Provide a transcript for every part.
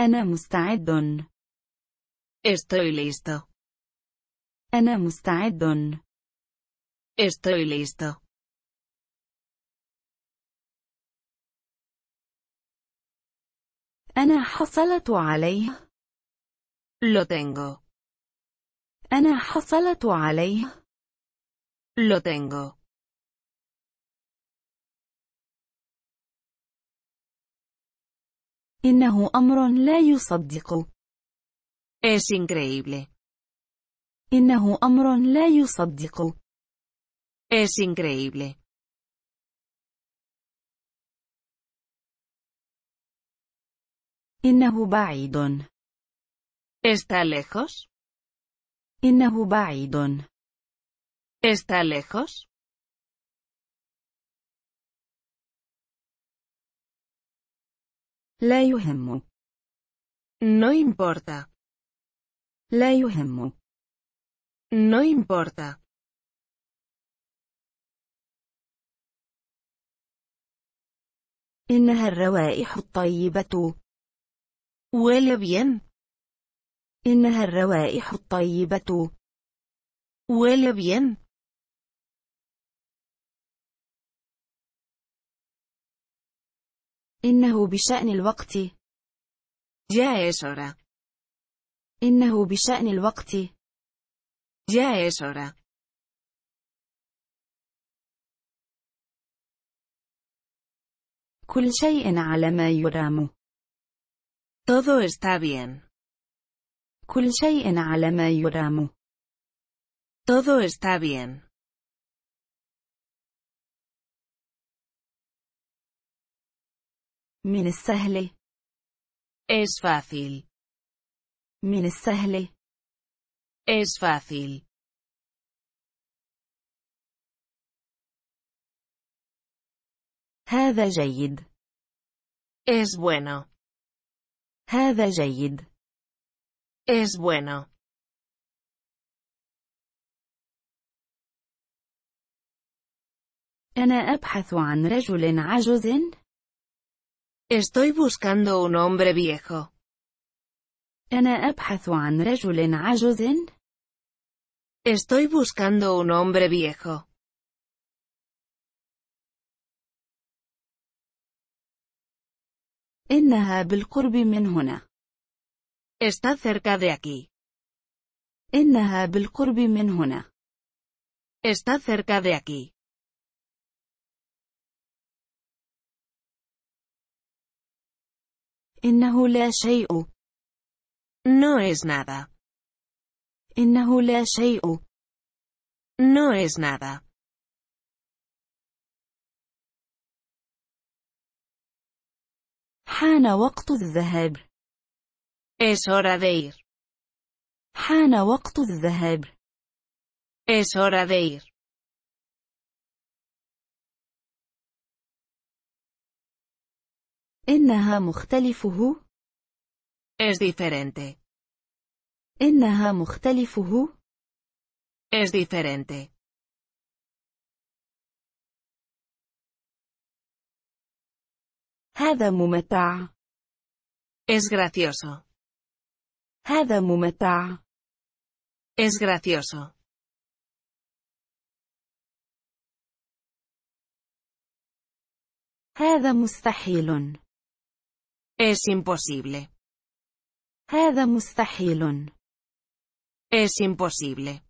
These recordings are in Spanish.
أنا مستعد. Estoy listo. أنا مستعد. Estoy listo. أنا حصلت عليه. Lo tengo. أنا حصلت عليه. Lo tengo. إنه أمر لا يصدق. Es increíble. إنه أمر لا يصدق. Es increíble. إنه بعيد. Está lejos. إنه بعيد. Está lejos. لا يهم. No importa. لا يهم. No importa. إنها الروائح الطيبة. ولا bien. إنها الروائح الطيبة. ولا bien. إنه بشأن الوقت. جاء es إنه بشأن الوقت. جاء es كل شيء على ما يرام. Todo está bien. كل شيء على ما يرام. Todo está bien. من السهل Es fácil. من السهل Es fácil. هذا جيد. Es bueno. هذا جيد. Es bueno. أنا أبحث عن رجل عجوز Estoy buscando un hombre viejo. Estoy buscando un hombre viejo. Está cerca de aquí. إنها بالقرب Está cerca de aquí. إنه لا شيء. No es nada. إنه لا شيء. No es nada. حان وقت الذهاب. Es hora de ir. حان وقت الذهاب. Es hora de ir. إنها مختلفه. Es diferente. إنها مختلفه. Es diferente. هذا ممتع. Es gracioso. هذا ممتع. Es gracioso. هذا مستحيل. Es imposible. هذا مستحيل. Es imposible.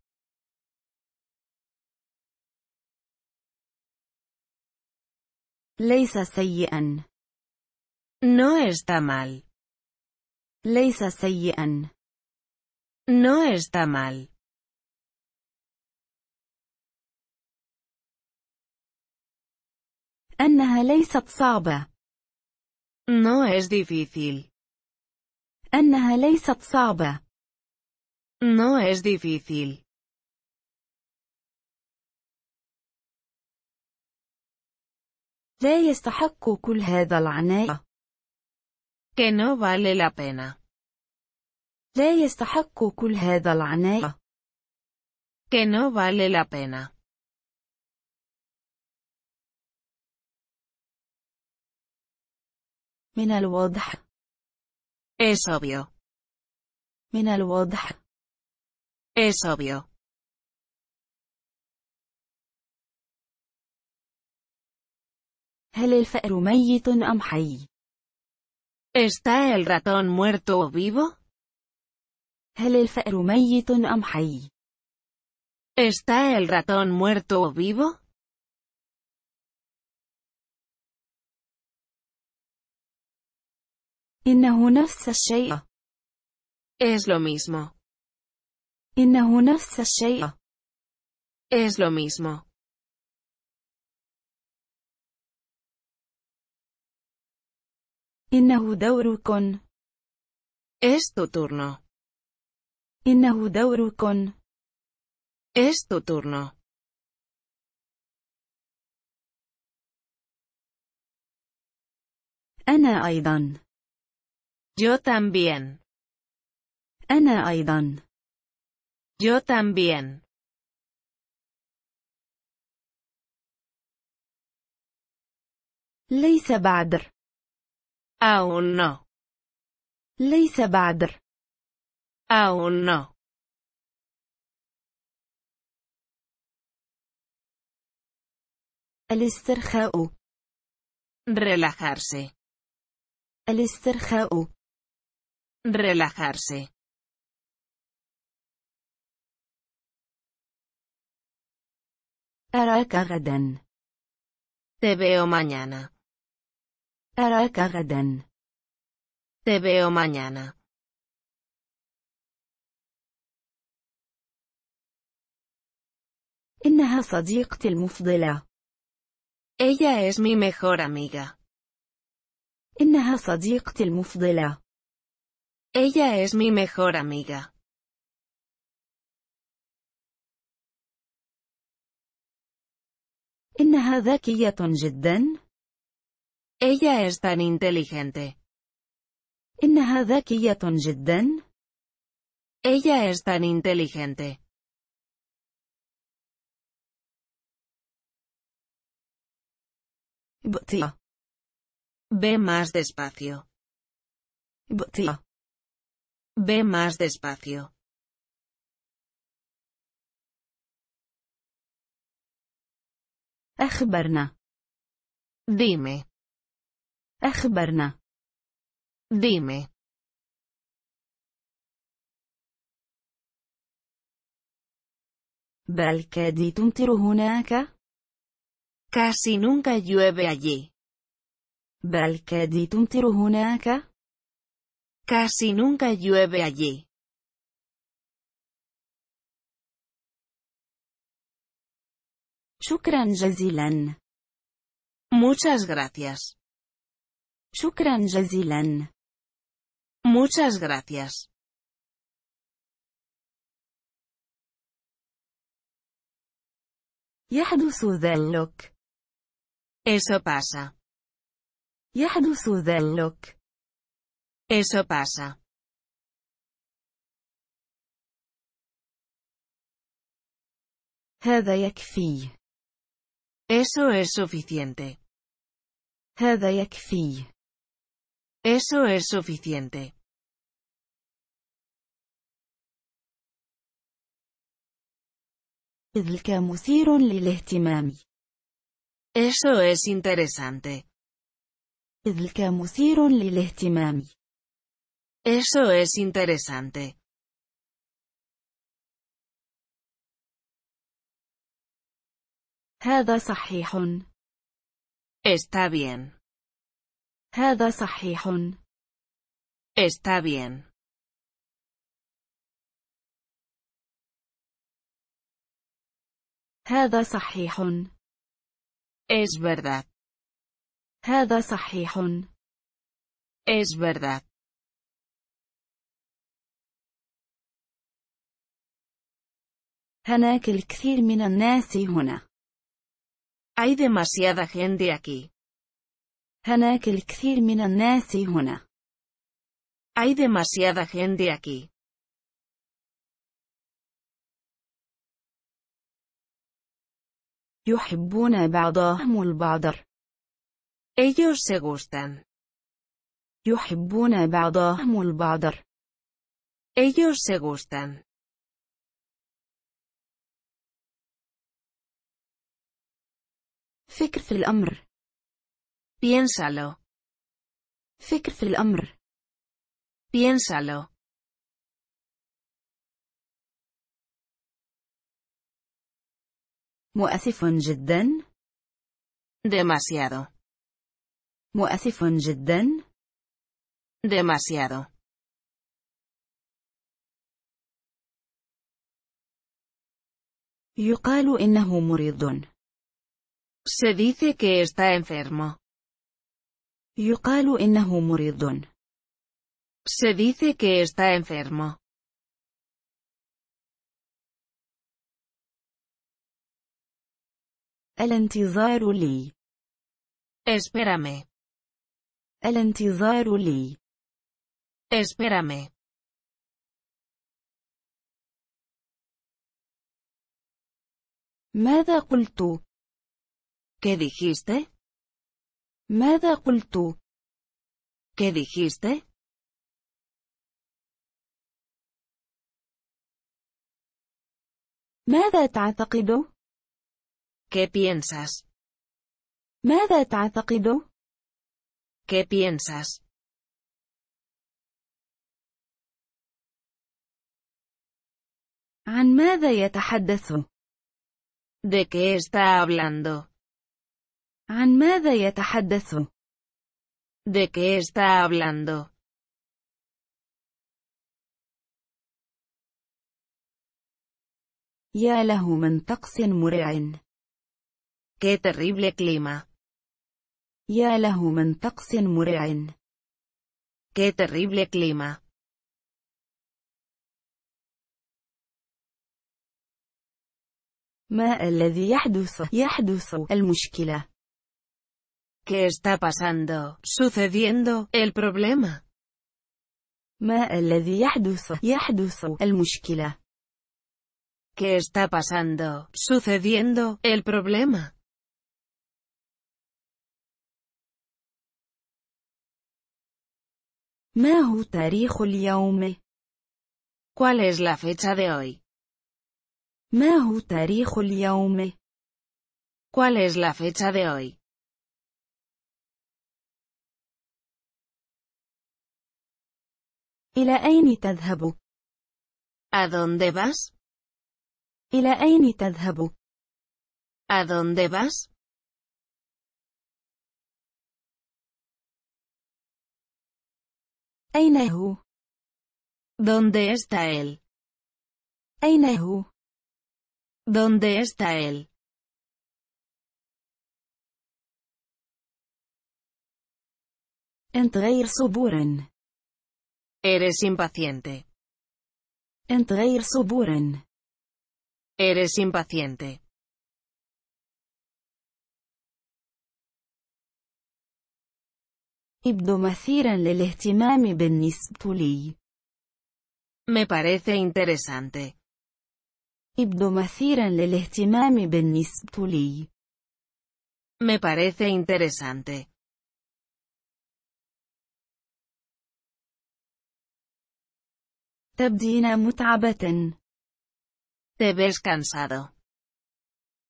Leisa سيئا. No está mal. leisa سيئا. No está mal. أنها ليست No es difícil. أنها ليست صعبة. No es difícil. لا يستحق كل هذا العناء. Que no vale la pena. لا يستحق كل هذا العناء. Que no vale la pena. من الواضح. Es obvio. من الواضح. Es obvio. هل الفأر ميت أم حي؟ ¿Está el ratón muerto o vivo? هل الفأر ميت أم حي؟ ¿Está el ratón muerto o vivo? إنه نفس الشيء. Es lo mismo. إنه نفس الشيء. Es lo mismo. إنه دورك. Es tu turno. إنه دورك. Es tu turno. أنا أيضا. Yo también. أنا أيضا. Yo también. ليس بعدر. Aún no. ليس بعدر. Aún no. الاسترخاء. Relajarse. الاسترخاء. Relajarse. Araka Te veo mañana. Araka Te veo mañana. mi mejor amiga. Ella es mi mejor amiga. Ella es mi mejor amiga. tonjit den? Ella es tan inteligente. tonjit den? Ella es tan inteligente. Ve más despacio. Ve más despacio. ¿A qué Dime. ¿A qué hora? Dime. ¿Belkadi túntirojuna acá? Casi nunca llueve allí. ¿Belkadi túntirojuna acá? Casi nunca llueve allí. Shukran jazilan. Muchas gracias. Shukran jazilan. Muchas gracias. del ذلك. Eso pasa. Yaduzu ذلك. Eso pasa. هذا يكفي. Eso es suficiente. هذا يكفي. Eso es suficiente. Eso مثير للاهتمام. Eso es interesante. تلك مثير للاهتمام. Eso es interesante. هذا صحيح. Está bien. هذا صحيح. Está bien. هذا صحيح. Es verdad. هذا صحيح. Es verdad. هناك الكثير من الناس هنا. Hay demasiada gente aquí. هناك الكثير من الناس هنا. Hay demasiada gente aquí. يحبون بعضهم البعض. Ellos se gustan. يحبون بعضهم البعض. Ellos se gustan. فكر في الأمر piénsalo فكر في الأمر piénsalo مؤسف جدا demasiado مؤسف جدا demasiado يقال إنه مريض Se dice que está enfermo. يقال إنه مريض. Se dice que está enfermo. الانتظار لي. Espérame. الانتظار لي. Espérame. ماذا قلت؟ ¿Qué dijiste? ¿Qué dijiste? ¿Qué piensas? ¿Qué piensas? ¿An ¿De qué está hablando? عن ماذا يتحدث؟ ¿De qué está hablando? يا له من طقس مرع. Qué terrible clima. يا له من طقس مرع. Qué terrible clima. ما الذي يحدث؟ يحدث المشكلة. ¿Qué está pasando, sucediendo, el problema? ما الذي يحدث؟ el المشكلة. ¿Qué está pasando, sucediendo, el problema? ما تاريخ ¿Cuál es la fecha de hoy? ما تاريخ ¿Cuál es la fecha de hoy? إلى أين تذهب؟ ¿A dónde vas? إلى أين تذهب؟ ¿A dónde vas? أين هو؟ ¿Dónde está él? أين هو؟ ¿Dónde está él? أنت غير صبور. Eres impaciente. Entreir soburen. Eres impaciente. Ibdomathiran lil ihtimami bennisbtu Me parece interesante. Ibdomathiran lil ihtimami bennisbtu Me parece interesante. تبدين متعبة. Te ves cansado.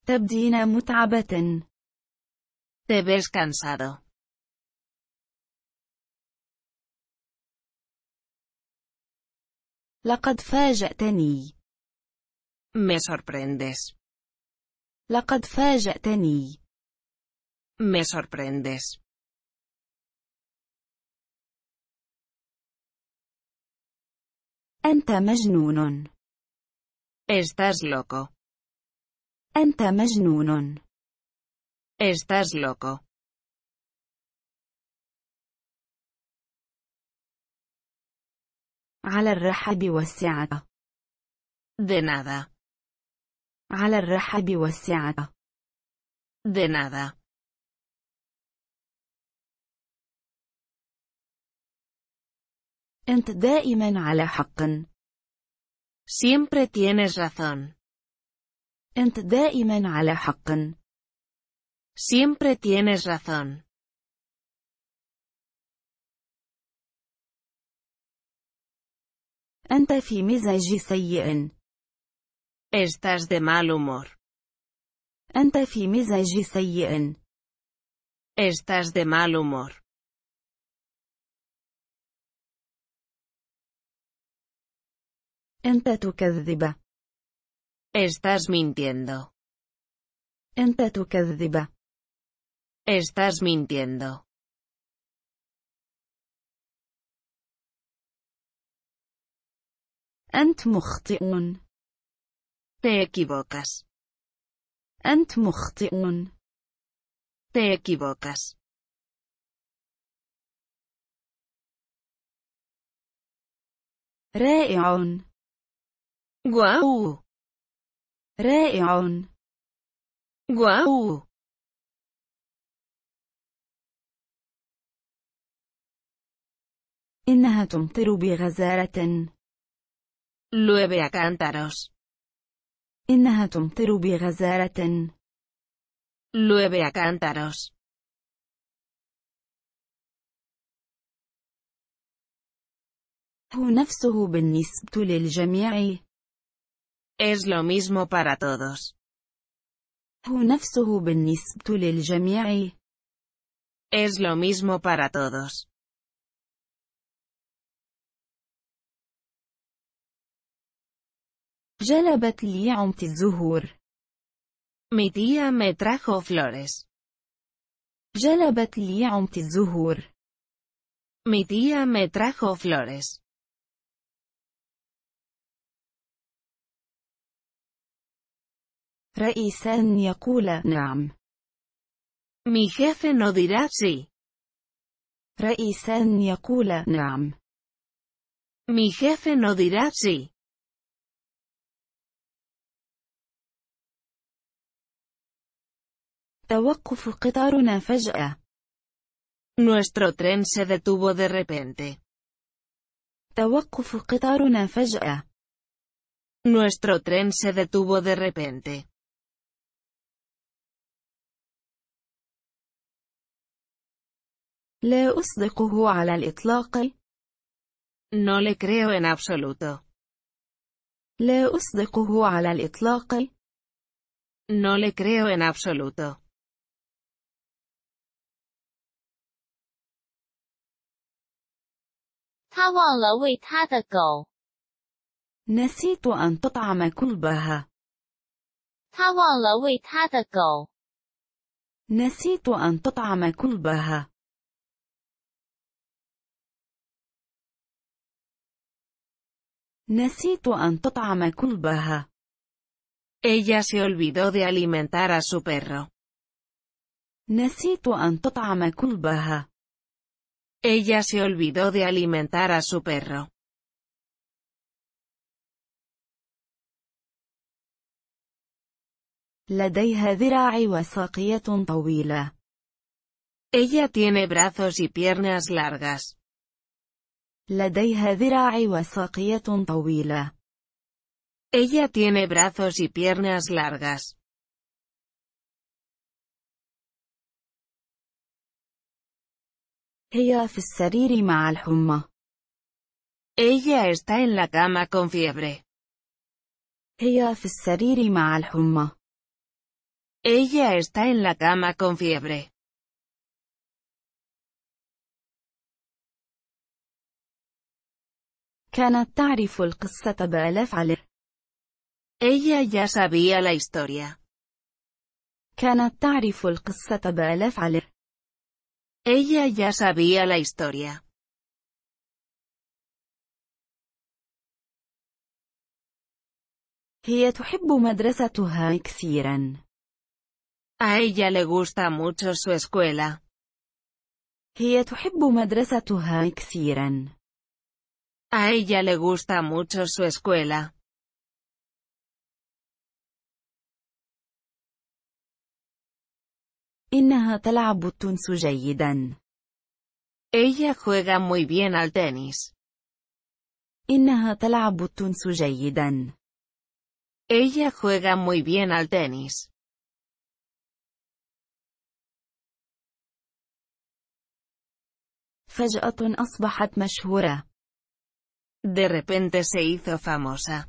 تبدين متعبة. Te ves cansado. لقد فاجأتني. Me sorprendes. لقد فاجأتني. Me sorprendes. أنت مجنون. Estás loco. أنت مجنون. Estás loco. على الرحب والسعة. De nada. على الرحب والسعة. De nada. أنت دائما على حق. Siempre tienes razón. أنت دائما على حق. Siempre tienes razón. أنت في مزاج سيء. Estás de mal humor. أنت في مزاج سيء. Estás de mal humor. أنت تكذب. Estás mintiendo. tu تكذب. Estás mintiendo. أنت مخطئ. Te equivocas. أنت مخطئ. Te equivocas. رائع واو رائع واو إنها تمطر بغزارة. Llueve a إنها تمطر بغزارة. Llueve a هو نفسه بالنسبة للجميع. Es lo mismo para todos. هو نفسه Es lo mismo para todos. جلبت لي عمتي Mi tía me trajo flores. جلبت لي un Mi tía me trajo flores. رئيسا يقول نعم. Mi jefe no dirá sí. رئيسا يقول نعم. Mi jefe no dirá sí. توقف قطارنا فجأة. Nuestro tren se detuvo de repente. توقف قطارنا فجأة. Nuestro tren se detuvo de repente. لا أصدقه على الإطلاق. No le creo en absoluto. لا أصدقه على الإطلاق. No le creo en absoluto. نسيت أن تطعم كلبها. نسيت أن تطعم كلبها. Necesito an me kulbaha. Ella se olvidó de alimentar a su perro. Necesito an تطعم kulbaha. Ella se olvidó de alimentar a su perro. لديها Ella tiene brazos y piernas largas. لديها ذراع Ella tiene brazos y piernas largas. Ella está en la cama con fiebre. Ella está en la cama con fiebre. كانت تعرف القصة بألف على Ella ya sabía la historia. كانت تعرف القصة بألف على Ella ya sabía la historia. هي تحب مدرستها كثيرا. A ella le gusta mucho su escuela. هي تحب مدرستها كثيرا. A ella le gusta mucho su escuela. Ella juega muy bien al tenis. إنها Ella juega muy bien al tenis. فجأة أصبحت مشهورة. De repente se hizo famosa.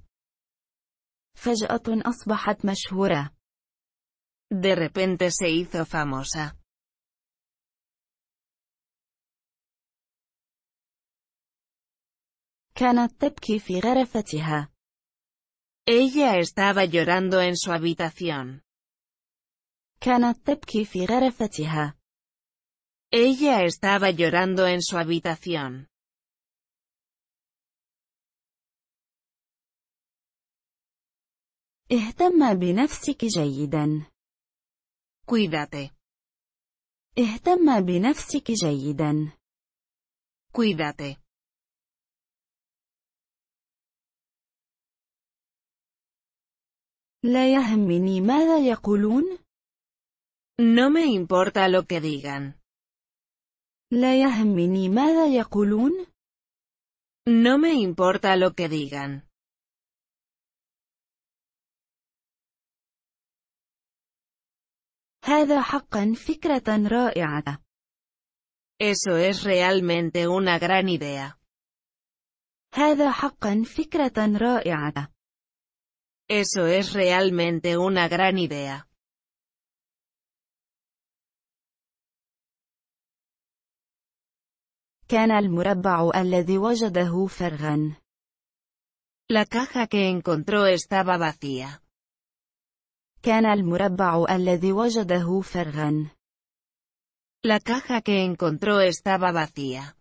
De repente se hizo famosa. كانت Ella estaba llorando en su habitación. كانت Ella estaba llorando en su habitación. اهتم بنفسك جيدا. Cuídate. اهتم بنفسك جيدا. Cuídate. لا يهمني ماذا يقولون. No me importa lo que digan. لا يهمني ماذا يقولون. No me importa lo que digan. هذا حقا Eso es realmente una gran idea. هذا حقا Eso es realmente una gran idea. كان المربع الذي وجده فرغا. La caja que encontró estaba vacía. كان المربع الذي La caja que encontró estaba vacía.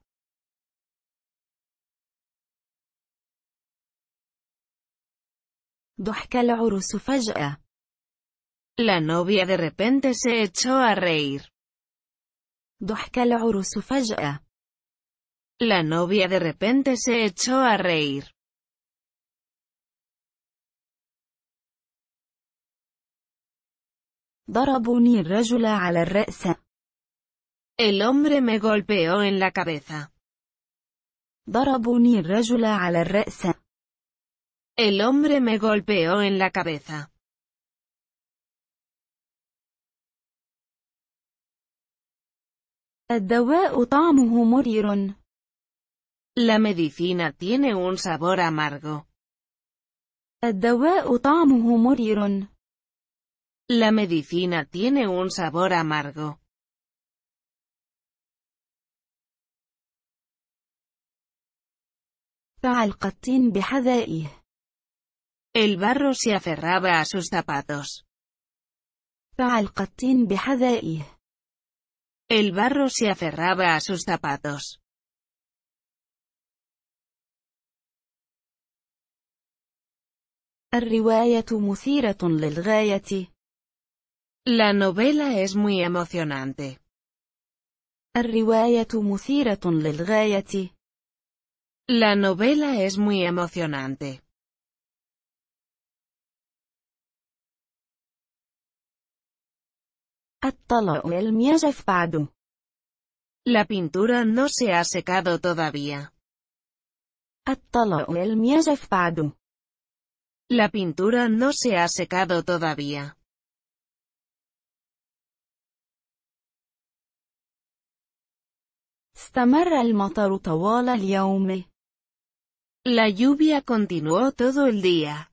ضحك العروس La novia de repente se echó a reír. ضحك العروس La novia de repente se echó a reír. ضربني الرجل على الرأس. El hombre me golpeó en la cabeza. ضربني الرجل على الرأس. El hombre me golpeó en la cabeza. الدواء طعمه مرير. La medicina tiene un sabor amargo. الدواء طعمه مرير. La medicina tiene un sabor amargo. El barro se aferraba a sus zapatos. El barro se aferraba a sus zapatos. La novela es muy emocionante. La novela es muy emocionante. La pintura no se ha secado todavía. La pintura no se ha secado todavía. استمر المطر طوال اليوم. La lluvia continuó todo el día.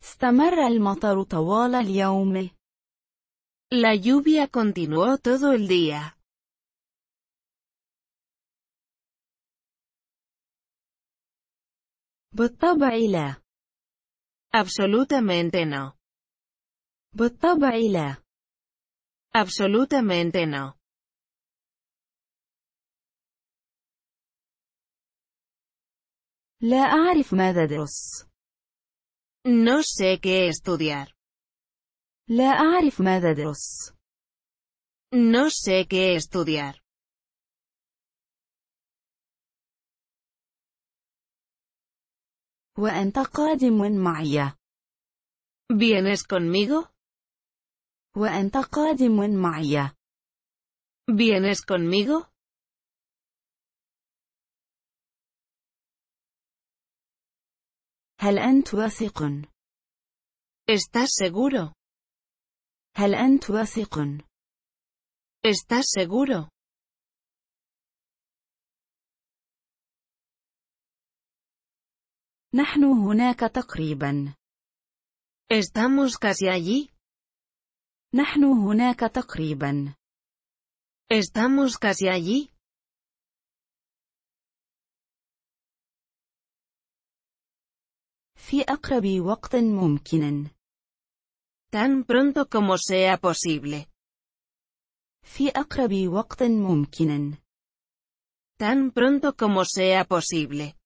el المطر طوال اليوم. La lluvia continuó todo el día. بالطبع لا. Absolutamente no. بالطبع لا. Absolutamente no. لا أعرف ماذا أدرس. No sé qué estudiar. لا أعرف ماذا أدرس. No sé qué estudiar. وأنت قادم معي. ¿Vienes conmigo? وأنت قادم معي. ¿Vienes conmigo? ¿Estás seguro? هل أنت ¿Estás seguro? نحن هناك تقريبا. Estamos casi allí. نحن هناك تقريبا. Estamos casi allí. في أقرب وقت ممكن. Tan pronto como sea posible. في أقرب وقت ممكن. Tan pronto como sea posible.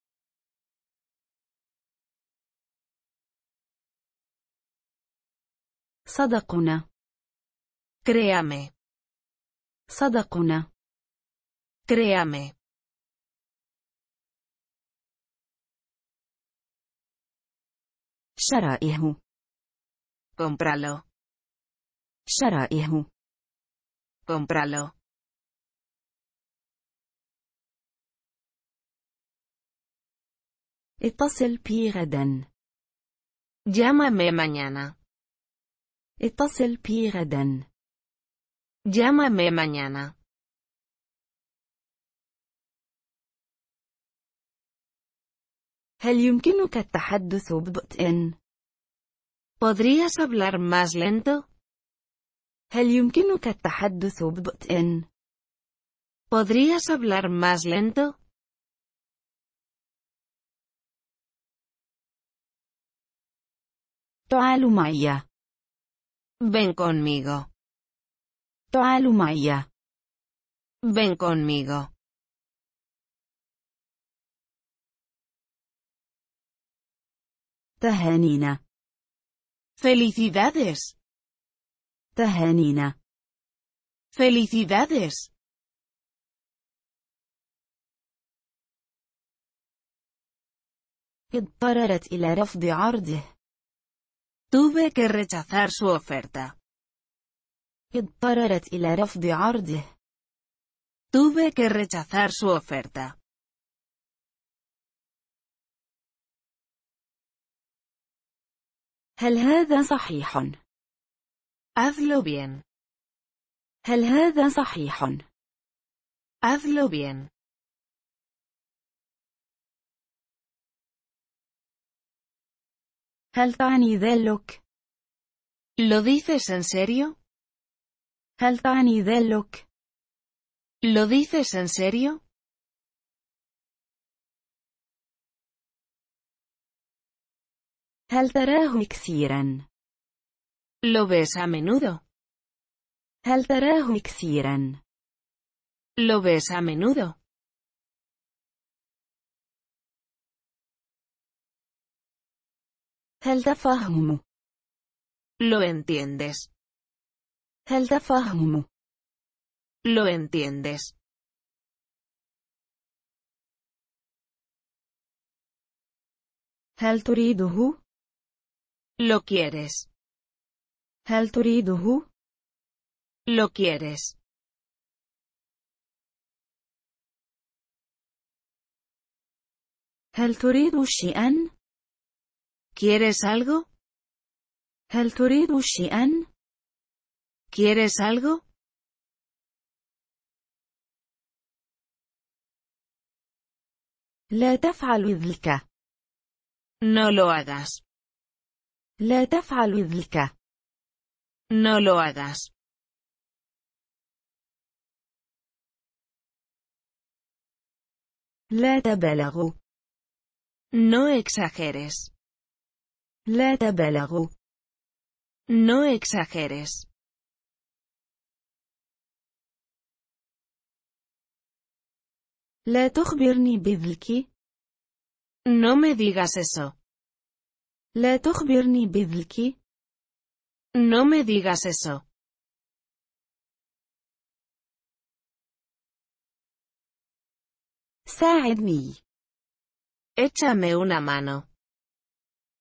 صدقنا. Créame. صدقنا. Créame. شرائه Compralo. شرائه Compralo. اتصل بي غدا. Llámame mañana. اتصل بي غدا. Llámame mañana. Heliumkinukatahat du subbutin ¿Podrías hablar más lento? Heliumkinukatahat du subbutin ¿Podrías hablar más lento? Toalumaya Ven conmigo Toalumaya Ven conmigo تهانينا. Felicidades. تهانينا. Felicidades. رفض عرضه. Tuve que rechazar su oferta. Tuve que rechazar su oferta. هل هذا صحيح؟ Hazlo bien. هل هذا صحيح؟ Hazlo bien. هل تعني ذلك؟ ¿Lo dices en serio? هل تعني ذلك؟ ¿Lo dices en serio? Haltará la ¿Lo ves a menudo? Haltará la ¿Lo ves a menudo? ¿Te ¿Lo entiendes? ¿Te ¿Lo entiendes? ¿Te lo lo quieres. هل تريده؟ Lo quieres. هل تريد ¿Quieres algo? هل تريد ¿Quieres algo? La تفعل ذلك. No lo hagas. لا تفعل ذلك. No lo hagas. لا تبالغ. No exageres. لا تبالغ. No exageres. لا تخبرني بذلك. No me digas eso. La tocho viernes, No me digas eso. Sádme, échame una mano.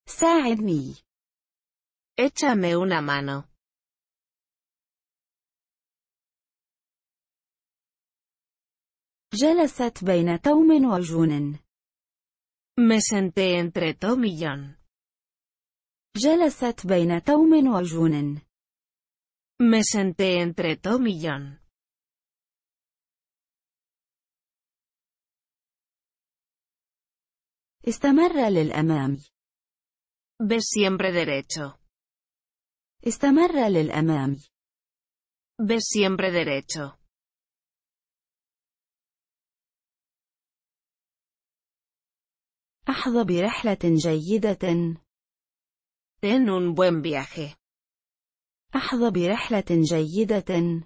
Sádme, échame una mano. Ya las atbainatao menu Me senté entre Tommy y جلست بين توم وجون. Me senté entre Tom y John. استمر للأمام. Ve siempre derecho. استمر للأمام. Ve siempre derecho. أحظى برحلة جيدة. Ten un buen viaje. أحظى برحلة جيدة.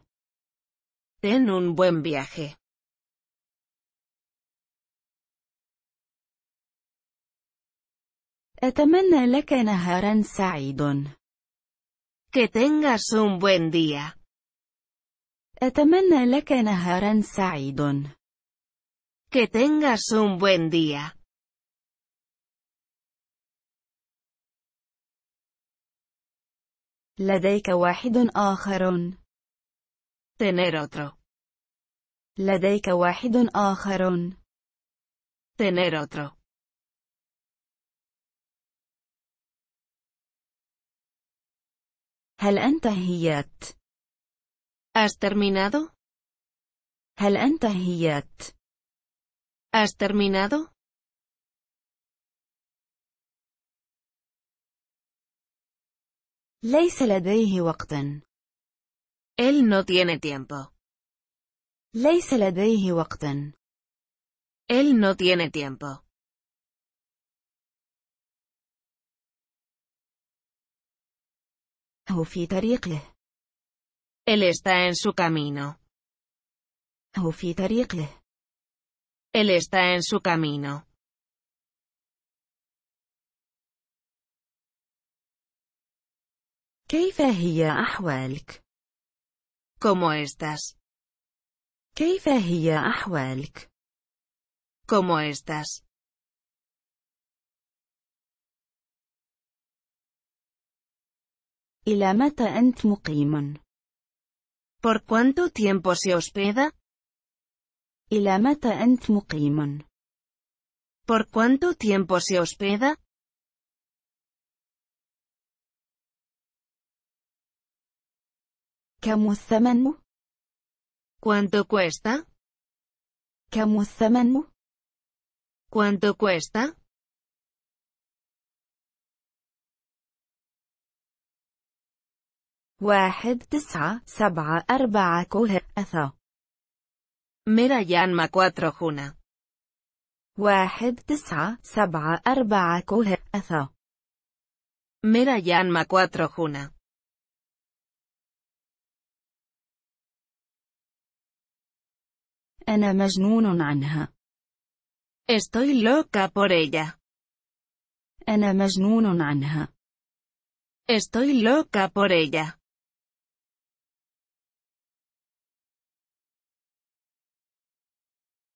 Ten un buen viaje. أتمنى لك نهارا سعيد. Que tengas un buen día. أتمنى لك نهارا سعيد. Que tengas un buen día. لديك واحد آخر. Tener otro. لديك واحد آخر. Tener otro. هل أنت هيات؟ ¿Has terminado? هل أنت ¿Has terminado? ليس لديه وقت. Él no tiene tiempo. ليس لديه وقت. Él no tiene tiempo. هو في طريقه. Él está en su camino. هو في طريقه. Él está en su camino. كيف هي أحوالك؟ ¿Cómo estás? كيف هي ¿Cómo estás? إلى متى أنت مقيم؟ ¿Por cuánto tiempo se hospeda? la meta أنت ¿Por cuánto tiempo se hospeda? كم الثمن؟ Quanto cuesta? كم الثمن؟ Quanto cuesta? واحد تسعة سبعة أربعة كوه أثا Mira Yanma 4 Juna. واحد تسعة سبعة أربعة كوه أثا Mira Yanma 4 Juna. أنا مجنون عنها. Estoy loca por ella. أنا مجنون عنها. Estoy loca por ella.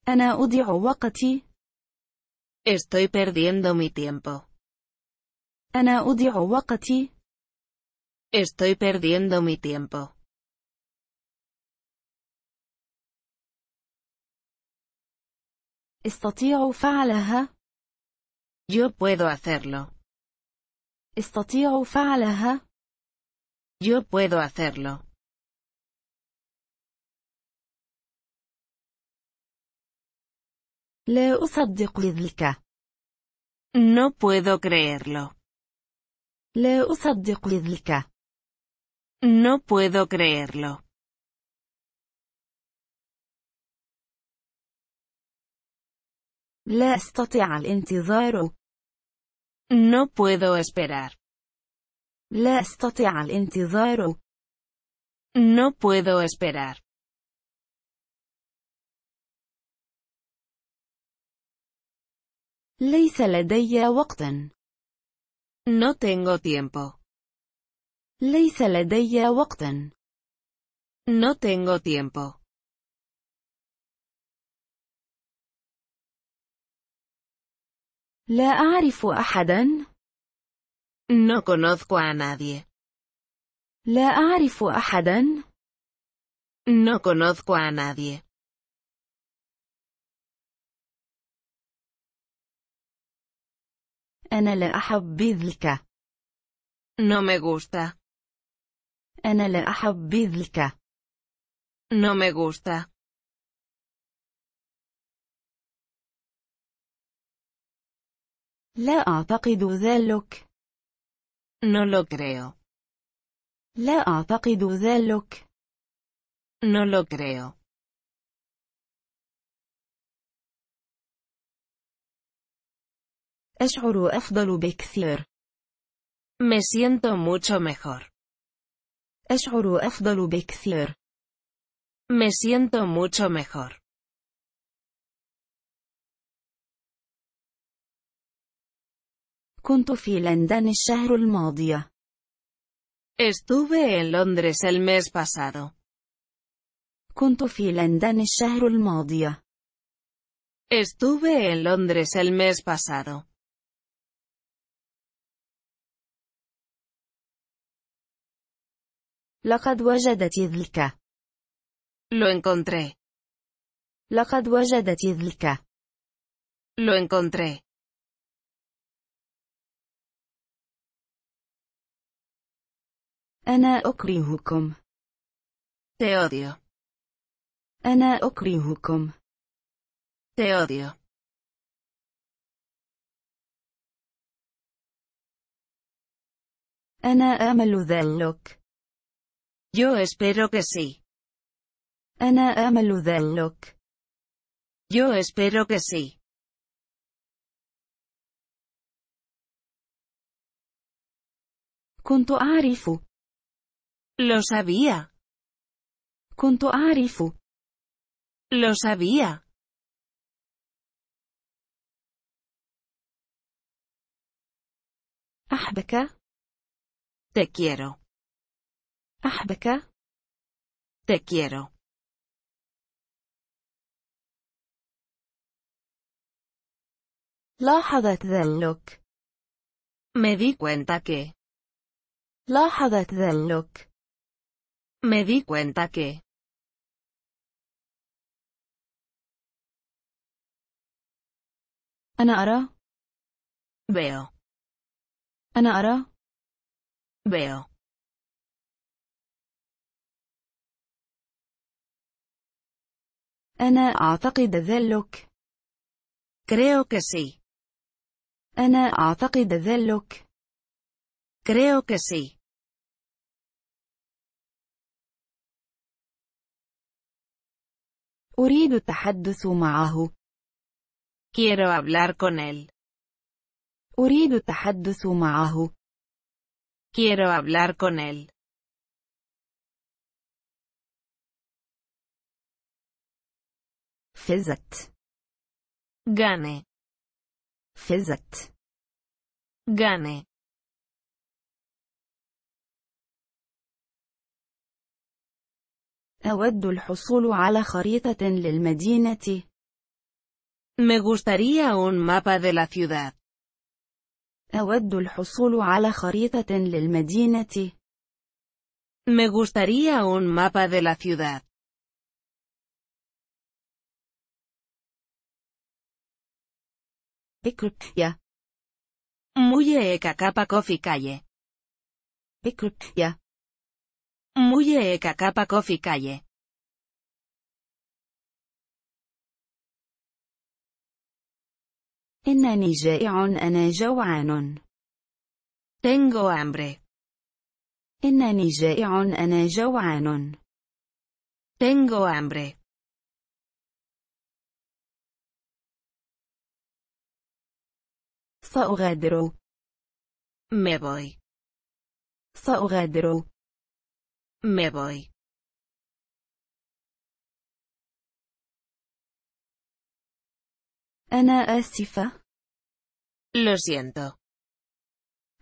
أنا أضيع وقتي. Estoy perdiendo mi tiempo. أنا أضيع وقتي. Estoy perdiendo mi tiempo. استطيع فعلها. Yo puedo hacerlo. استطيع فعلها. Yo puedo hacerlo. لا de ذلك. No puedo creerlo. لا de ذلك. No puedo creerlo. لا أستطيع الانتظار. No puedo esperar. لا أستطيع الانتظار. No puedo esperar. ليس لدي وقت. No tengo tiempo. ليس لدي وقت. No tengo tiempo. لا أعرف أحدا. No conozco a nadie. لا أعرف أحدا. No conozco a nadie. أنا لا أحب أحبذك. No me gusta. أنا لا أحب أحبذك. No me gusta. لا أعتقد ذلك. No lo creo. لا أعتقد ذلك. No lo creo. أشعر أفضل بكثير. Me siento mucho mejor. أشعر أفضل بكثير. Me siento mucho mejor. Contofil en Danisharul Estuve en Londres el mes pasado. Contofil en Danisharul Módia. Estuve en Londres el mes pasado. La caduaja de Tidlika. Lo encontré. La caduaja de Tidlika. Lo encontré. أنا أكرهكم. Te odio. أنا أكرهكم. Te odio. أنا آمل ذلك. Yo espero que sí. أنا آمل ذلك. Yo espero que sí. كنت أعرف. Lo sabía. Junto a Arifu. Lo sabía. Ahbeca. Te quiero. ahbeca Te quiero. La del look. Me di cuenta que. La del look. Me di cuenta que. أنا أرى. Veo. أنا أرى. Veo. أنا أعتقد ذلك. Creo que sí. أنا أعتقد ذلك. Creo que sí. أريد التحدث معه. Quiero hablar con él. أريد التحدث معه. Quiero hablar con él. فزت. Gane. فزت. Gane. أود الحصول على خريطة للمدينة. Me gustaría un mapa de la ciudad. أود الحصول على خريطة للمدينة. Me gustaría un mapa de la ciudad. Muye e cacapa coffee calle. ya. Muye eka capa coffee calle. En nani on Tengo hambre. En nani on Tengo hambre. gadro. Me voy. gadro. Me voy. أنا آسفة. Lo siento.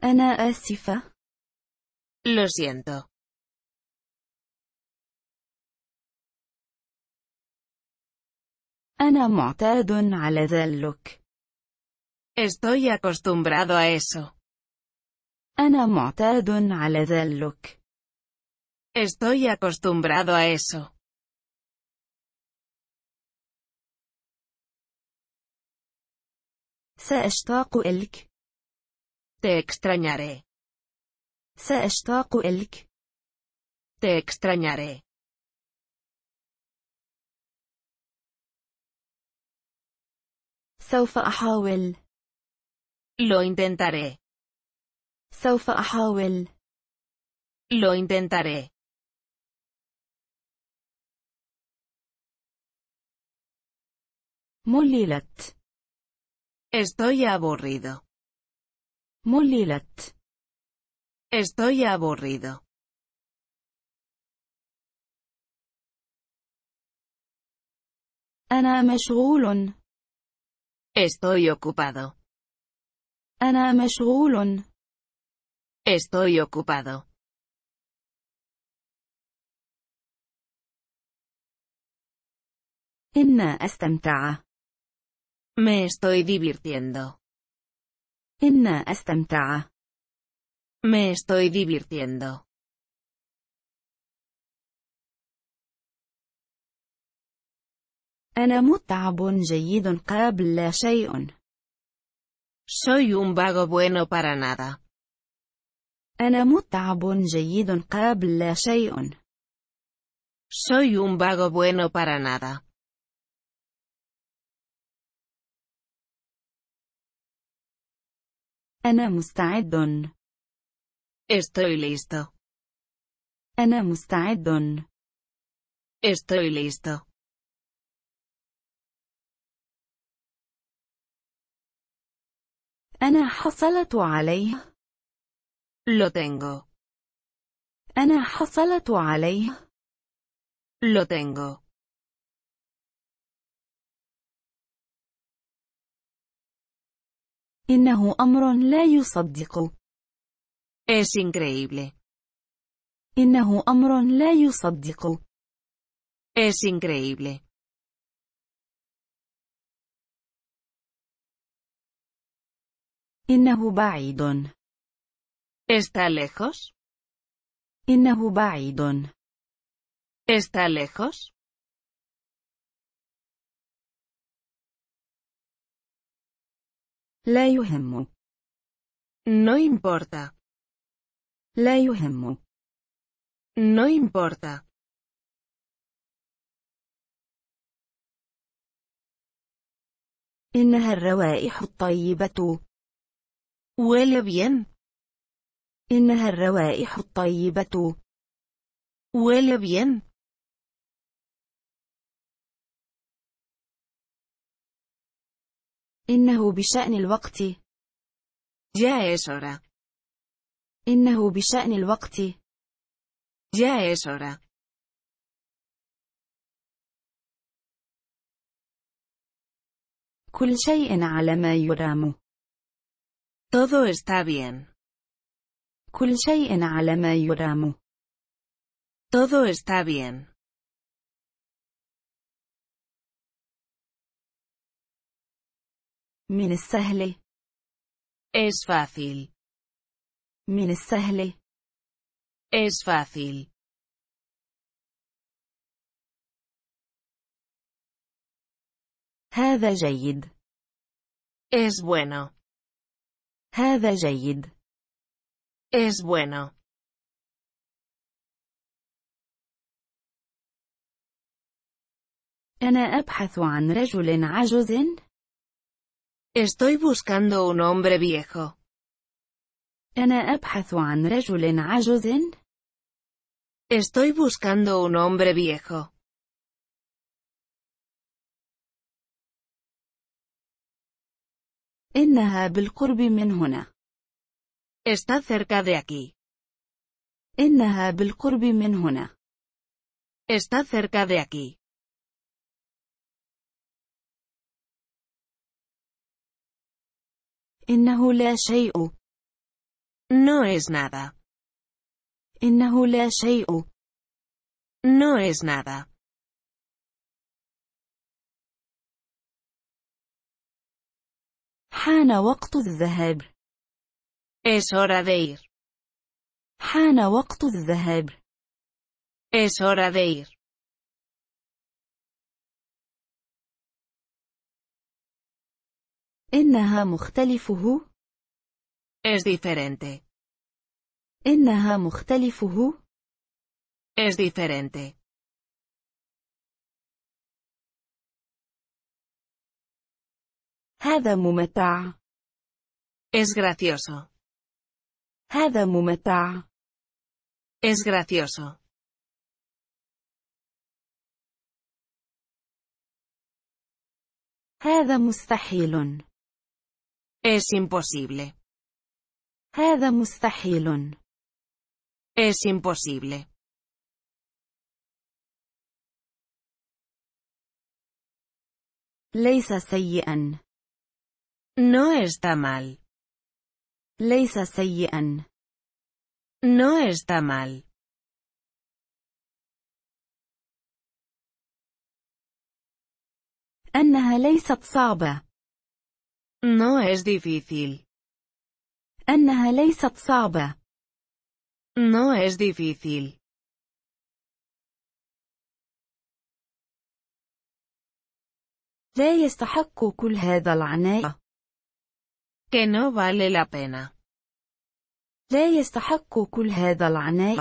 أنا آسفة. Lo siento. أنا معتاد على ذلك. Estoy acostumbrado a eso. أنا معتاد على ذلك. Estoy acostumbrado a eso. سأشتاق إلك. Te extrañaré. سأشتاق إلك. Te extrañaré. سوف أحاول. Lo intentaré. سوف أحاول. Lo intentaré. Molilat. Estoy aburrido. Molilat. Estoy aburrido. أنا Estoy ocupado. أنا Estoy ocupado. إن استمتع. Me estoy divirtiendo. Enna astamta'a. Me estoy divirtiendo. Ana mut'abun jayidun shay'un. Soy un vago bueno para nada. Ana mut'abun jayidun qabl shay'un. Soy un vago bueno para nada. أنا مستعد. Estoy listo. أنا مستعد. Estoy listo. أنا حصلت عليه. Lo tengo. أنا حصلت عليه. Lo tengo. إنه أمر لا يصدق. Es increíble. إنه أمر لا يصدق. Es increíble. إنه بعيد. Está lejos. إنه بعيد. Está lejos. لا يهم. No importa. لا يهم. No importa. إنها الروائح الطيبة. Huele bien. إنها الروائح الطيبة. Huele bien. إنه بشأن الوقت. جاء es إنه بشأن الوقت. جاء es كل شيء على ما يرام. Todo está bien. كل شيء على ما يرام. Todo está bien. من السهل Es fácil. من السهل Es fácil. هذا جيد. Es bueno. هذا جيد. Es bueno. أنا أبحث عن رجل عجوز Estoy buscando un hombre viejo. Estoy buscando un hombre viejo. Está cerca de aquí. بالقرب Está cerca de aquí. إنه لا شيء. No es nada. إنه لا شيء. No es nada. حان وقت الذهاب. Es hora de ir. حان وقت الذهاب. Es hora de ir. إنها مختلفه. Es diferente. إنها مختلفه. Es diferente. هذا ممتع. Es gracioso. هذا ممتع. Es gracioso. هذا مستحيل. Es imposible. هذا مستحيل. Es imposible. Leisa سيئا. No está mal. leisa سيئا. No está mal. أنها ليست صعبة. No es difícil. أنها ليست صعبة. No es difícil. لا يستحق كل هذا العناء. Que no vale la pena. لا يستحق كل هذا العناء.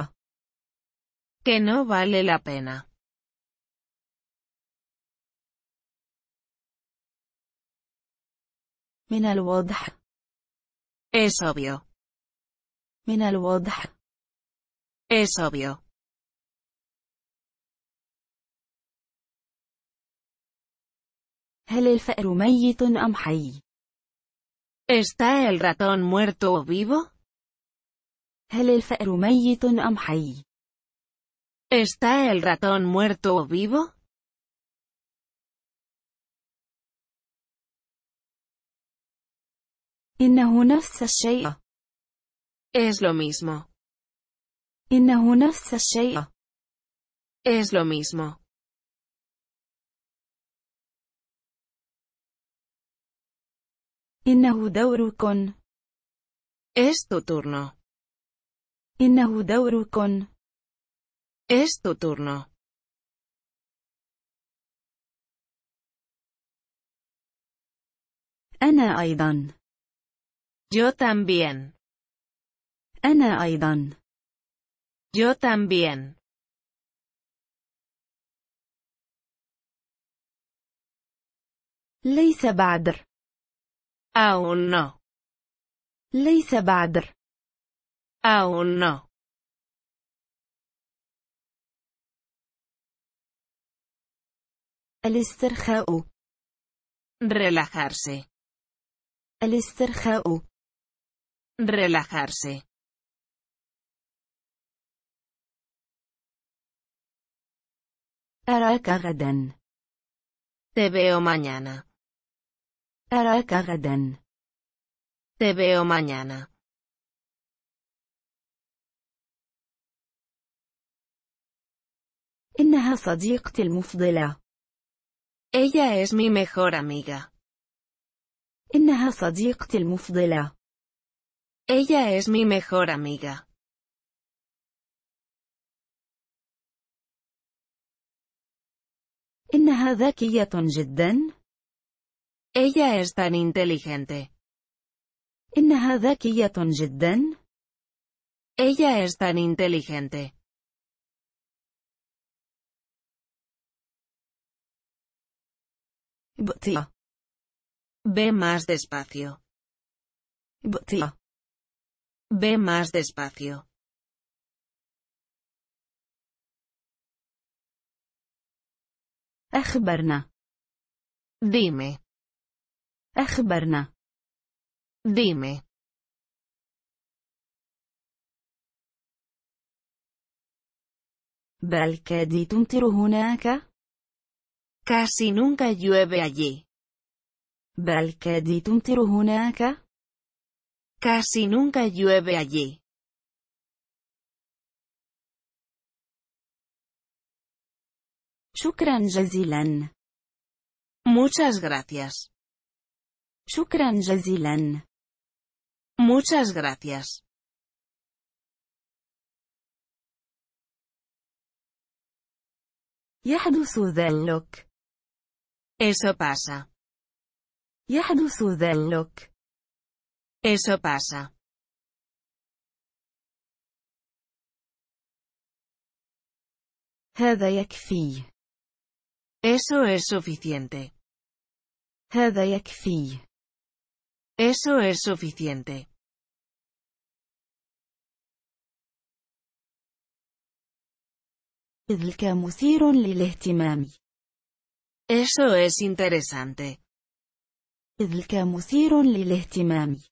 Que no vale la pena. من الواضح. Es obvio. من الواضح. Es obvio. هل الفأر ميت أم حي؟ ¿Está el ratón muerto o vivo? هل الفأر ميت أم حي؟ ¿Está el ratón muerto o vivo? إنه نفس الشيء. Es lo mismo. إنه نفس الشيء. Es lo mismo. إنه دورك. Es tu turno. إنه دورك. Es tu turno. أنا أيضا. Yo también. أنا أيضا. Yo también. ليس بعدر. Aún no. ليس بعدر. Aún no. الاسترخاء. Relajarse. الاسترخاء. Relajarse. أراك Te veo mañana. أراك غدا. Te veo mañana. إنها صديقتي المفضلة. Ella es mi mejor amiga. إنها صديقتي ella es mi mejor amiga. إنها Ella es tan inteligente. tonjit den? Ella es tan inteligente. بطيئة. Ve más despacio ve más despacio. echverna. dime. echverna. dime. balqué dituntur una casi nunca llueve allí. balqué dituntur una Casi nunca llueve allí. Shukran jazilan. Muchas gracias. Shukran jazilan. Muchas gracias. Yahdusu Eso pasa. Yaduzu eso pasa. هذا يكفي. Eso es suficiente. هذا يكفي. Eso es suficiente. Eso مثير للاهتمام. Eso es interesante. تلك مثير للاهتمام.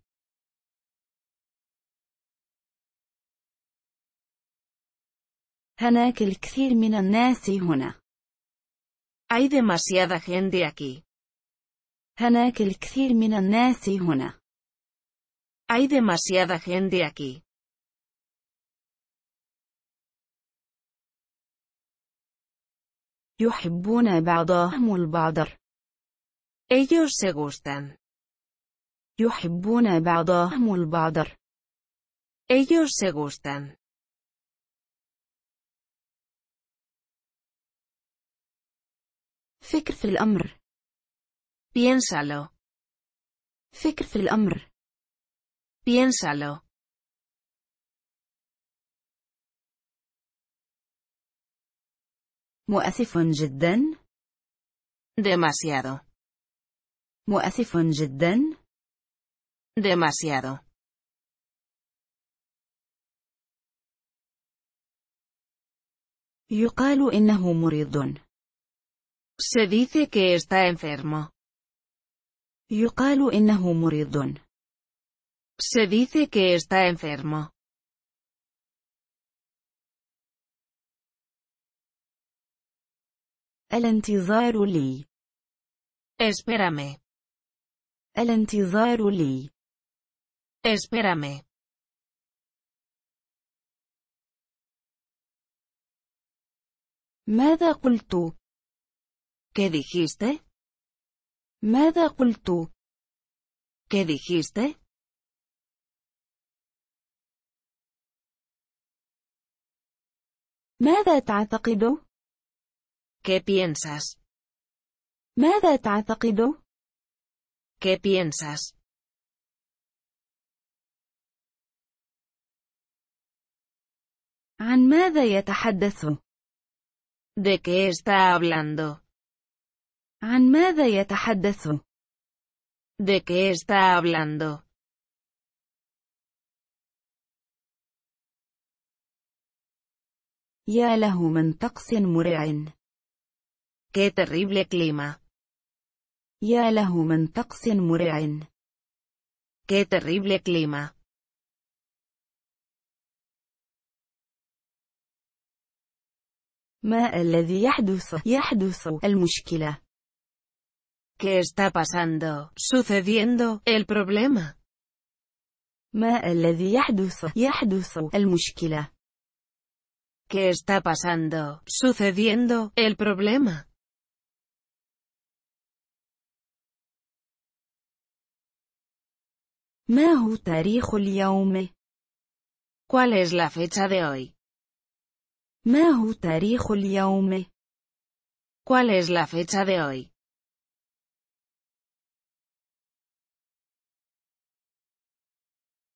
هناك الكثير من الناس هنا. Hay demasiada gente aquí. هناك الكثير من الناس هنا. Hay demasiada gente aquí. يحبون بعضهم البعض. Ellos se gustan. يحبون بعضهم البعض. Ellos se gustan. فكر في الأمر. Piénsalo. فكر في الأمر. Piénsalo. مؤسف جدا. Demasiado. مؤسف جدا. Demasiado. يقال إنه مريض. Se dice que está enfermo. يقال إنه Se dice que está enfermo. الانتظار لي. Espérame. El الانتظار لي. Espérame. ماذا قلت؟ ¿Qué dijiste? ¿Qué qultu? ¿Qué dijiste? ¿Qué ta'taqidu? ¿Qué piensas? ¿Mada ta'taqidu? ¿Qué piensas? ¿De qué está hablando? عن ماذا يتحدث؟ ¿De qué está hablando? يا له من طقس مرع. Qué terrible clima. يا له من طقس مرع. Qué terrible clima. ما الذي يحدث؟ يحدث المشكلة. ¿Qué está pasando, sucediendo, el problema? ما الذي يحدث؟ el المشكلة. ¿Qué está pasando, sucediendo, el problema? ما تاريخ ¿Cuál es la fecha de hoy? ما تاريخ ¿Cuál es la fecha de hoy?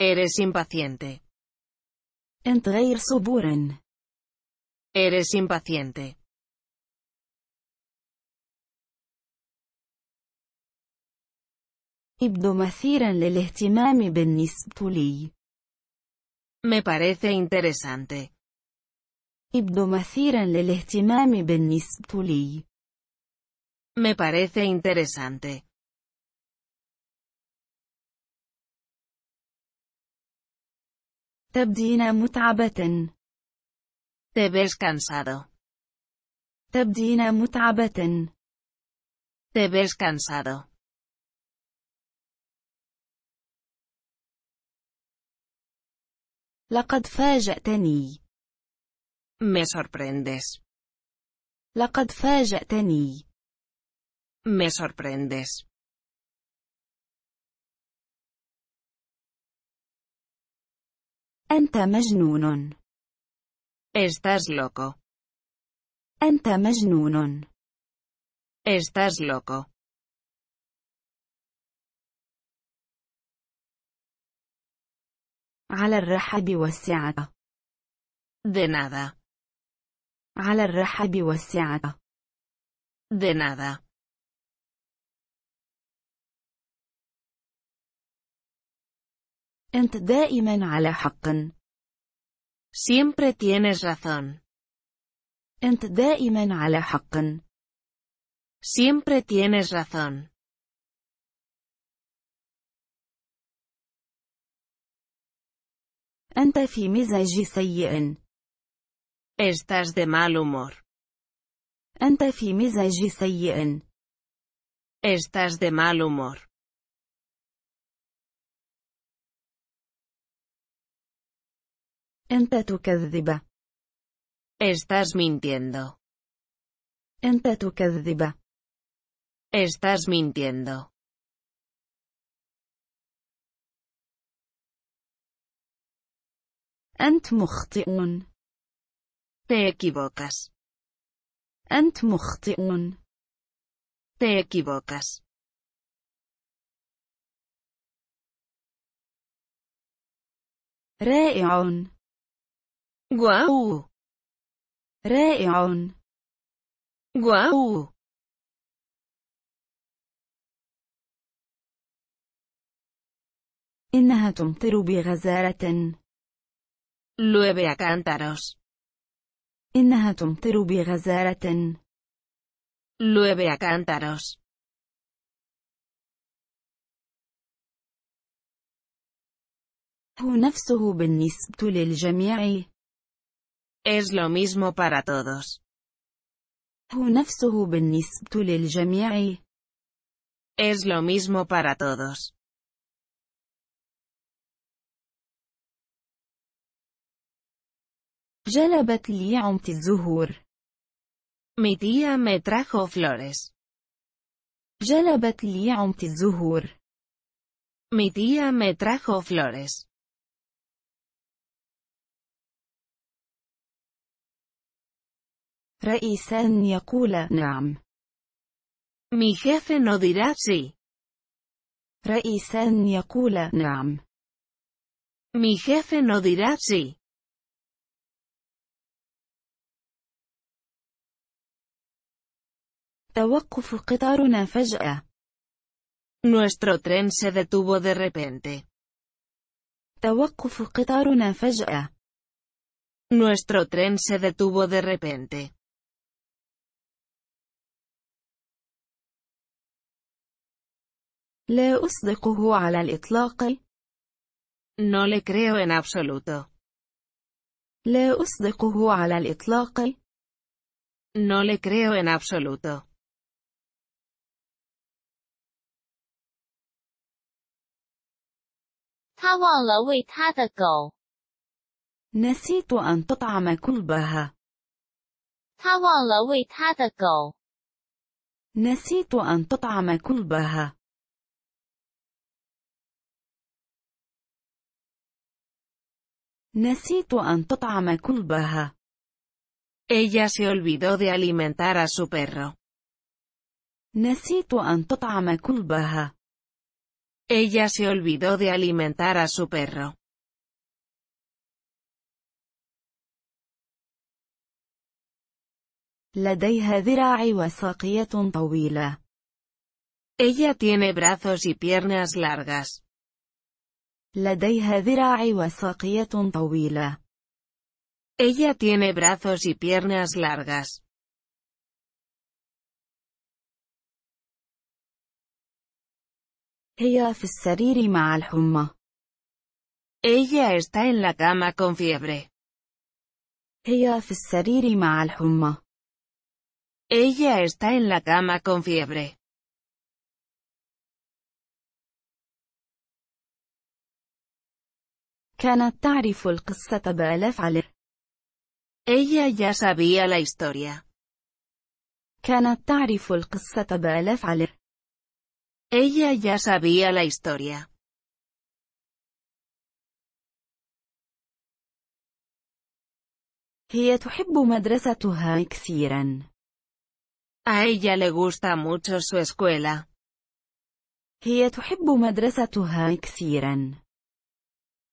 Eres impaciente. Entreir suburen. Eres impaciente. Ibdo mathiran ben ihtimami Me parece interesante. Ibdo mathiran lel ihtimami Me parece interesante. تبدين متعبة. Te ves cansado. تبدين متعبة. Te ves cansado. لقد فاجأتني. Me sorprendes. لقد فاجأتني. Me sorprendes. أنت مجنون. Estás loco. أنت مجنون. Estás loco. على الرحب والسعة. De nada. على الرحب والسعة. De nada. أنت دائما على حق. Siempre tienes razón. أنت دائما على حق. Siempre tienes razón. أنت في مزاج سيء. Estás de mal humor. أنت في مزاج سيء. Estás de mal humor. Tú tu Estás mintiendo. Tú tu Estás mintiendo. Ante Te equivocas. Ante Te equivocas. واو رائع واو إنها تمطر بغزارة. Llueve أكانتاروس إنها تمطر بغزارة. Llueve أكانتاروس هو نفسه بالنسبة للجميع. Es lo mismo para todos. Es lo mismo para todos. جلبت لي عمتي الزهور. Mi tía me trajo flores. جلبت لي un الزهور. Mi tía me trajo flores. رئيسا يقول نعم. Mi jefe no dirá sí. رئيسا يقول نعم. Mi jefe no dirá sí. توقف قطارنا فجأة. Nuestro tren se detuvo de repente. توقف قطارنا فجأة. Nuestro tren se detuvo de repente. لا أصدقه على الإطلاق. No le creo en absoluto. لا أصدقه على الإطلاق. No le creo en absoluto. نسيت أن تطعم كلبها. نسيت أن تطعم كلبها. Necesito an تطعم tota كلبها. Ella se olvidó de alimentar a su perro. Necesito an تطعم tota كلبها. Ella se olvidó de alimentar a su perro. لديها ذراع وساقية طويلة. Ella tiene brazos y piernas largas. لديها ذراع Ella tiene brazos y piernas largas. Ella está en la cama con fiebre. هي في Ella está en la cama con fiebre. كانت تعرف القصة على Ella ya sabía la historia. كانت تعرف القصة على Ella ya sabía la historia. هي تحب مدرستها كثيرا. A ella le gusta mucho su escuela. هي تحب مدرستها كثيرا.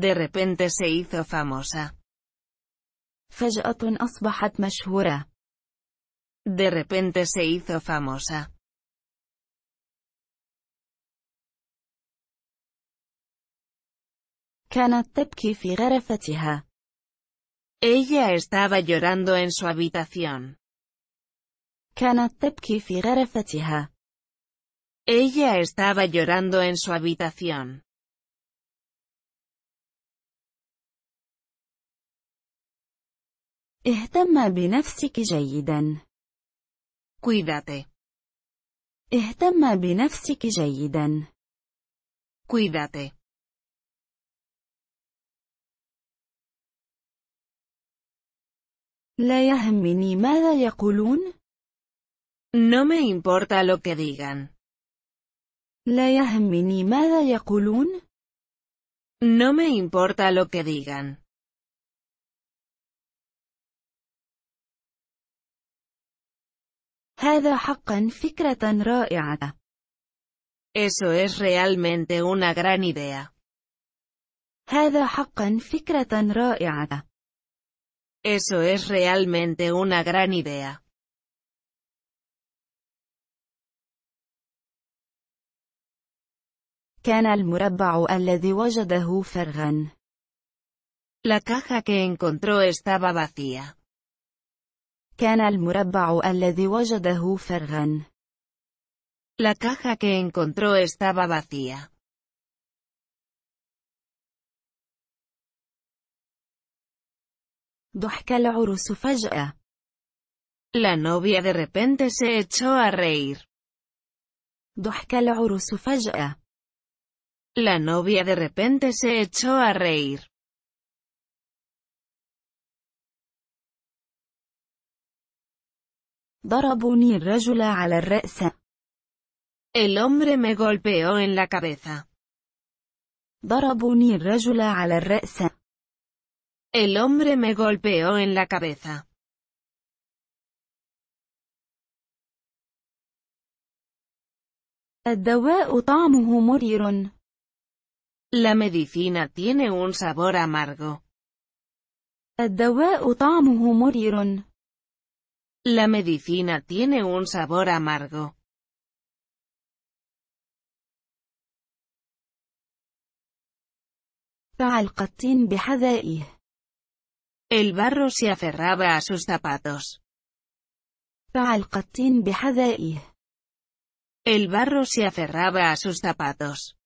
De repente se hizo famosa. De repente se hizo famosa. Ella estaba llorando en su habitación. Ella estaba llorando en su habitación. اهتم بنفسك جيدا. Cuídate. اهتم بنفسك جيدا. Cuídate. لا يهمني ماذا يقولون. No me importa lo que digan. لا يهمني ماذا يقولون. No me importa lo que digan. هذا حقا فكرة رائعة. Eso es realmente una gran idea. هذا حقا فكرة رائعة. Eso es realmente una gran idea. كان المربع الذي وجده فرغا. La caja que encontró estaba vacía. كان المربع الذي وجده فرغا. La caja que encontró estaba vacía. ضحك العروس فجأة. La novia de repente se echó a reír. ضحك العروس فجأة. La novia de repente se echó a reír. ضربني الرجل على الرأس. El hombre me golpeó en la cabeza. ضربني الرجل على الرأس. El hombre me golpeó en la cabeza. الدواء طعمه مرير. La medicina tiene un sabor amargo. الدواء طعمه مرير. La medicina tiene un sabor amargo. El barro se aferraba a sus zapatos. El barro se aferraba a sus zapatos.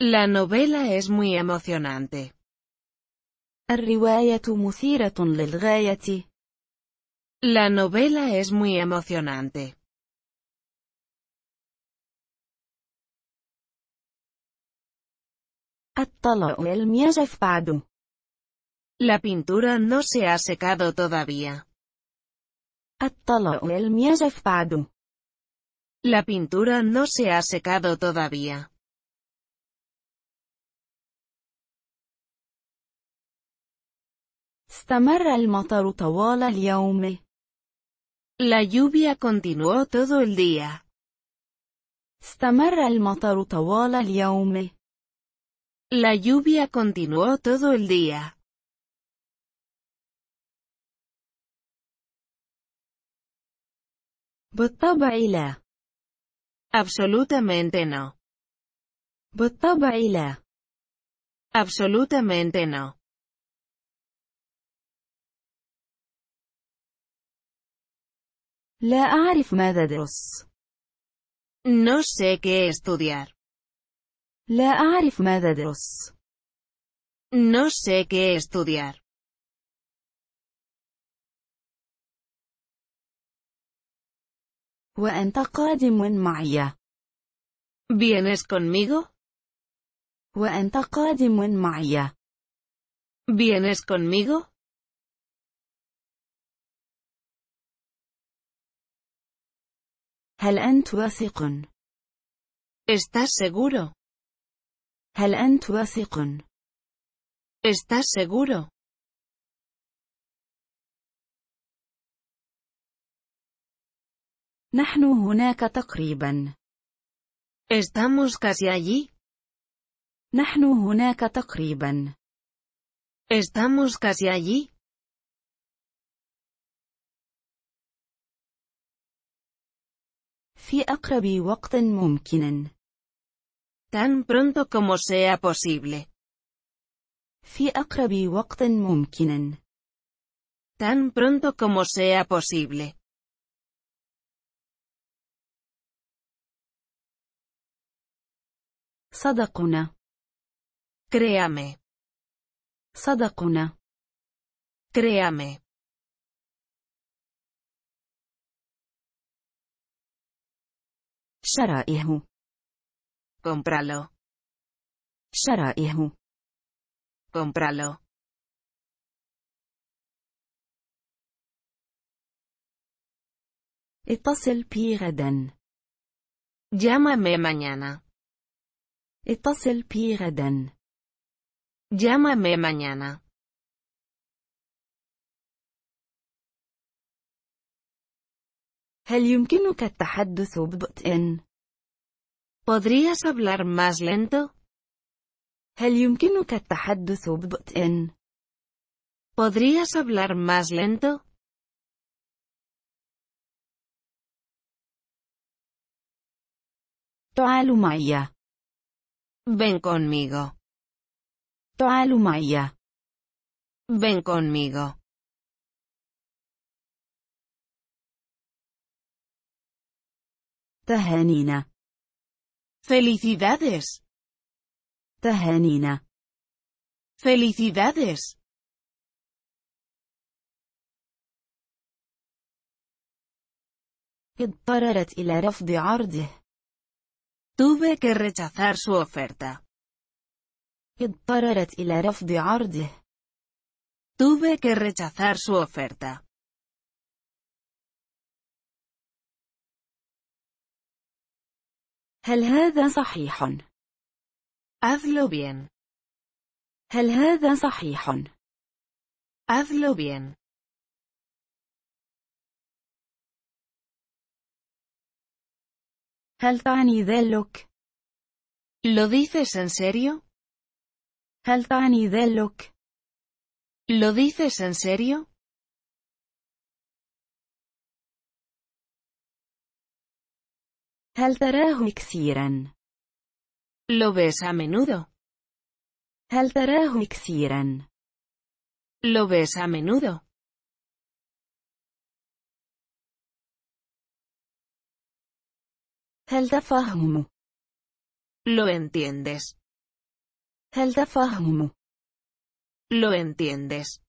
La novela es muy emocionante. La novela es muy emocionante. La pintura no se ha secado todavía. La pintura no se ha secado todavía. استمر المطر طوال اليوم. La lluvia continuó todo el día. استمر المطر طوال اليوم. La lluvia continuó todo el día. بالطبع baila Absolutamente no. بالطبع baila Absolutamente no. لا أعرف ماذا أدرس. No sé qué estudiar. لا أعرف ماذا أدرس. No sé qué estudiar. وأنت قادم معي. ¿Vienes conmigo? وأنت قادم معي. ¿Vienes conmigo? هل أنت واثق؟ ¿Estás seguro? هل أنت واثق؟ ¿Estás seguro? نحن هناك تقريبا. Estamos casi allí. نحن هناك تقريبا. Estamos casi allí. في أقرب وقت ممكن. Tan pronto como sea posible. في أقرب وقت ممكن. Tan pronto como sea posible. صدقنا. Créame. صدقنا. Créame. Shara compralo. Shara compralo. Estás el pie, Llama me mañana. Estás el pie, Llama me mañana. هل يمكنك التحدث ببطء؟ ¿Podrías hablar más lento? هل يمكنك التحدث ببطء؟ ¿Podrías hablar más lento? تعال Ven conmigo. تعال Ven conmigo. تهانينا. Felicidades. تهانينا. Felicidades. اضطررت الى رفض عرضه. Tuve que rechazar su oferta. رفض Tuve que rechazar su oferta. هل هذا صحيح؟ Hazlo bien. هل هذا صحيح؟ Hazlo bien. هل تعني ذلك؟ ¿Lo dices en serio? هل تعني ذلك؟ ¿Lo dices en serio? Haltará la ¿Lo ves a menudo? Haltará la ¿Lo ves a menudo? ¿Te la ¿Lo entiendes? ¿Te la ¿Lo entiendes?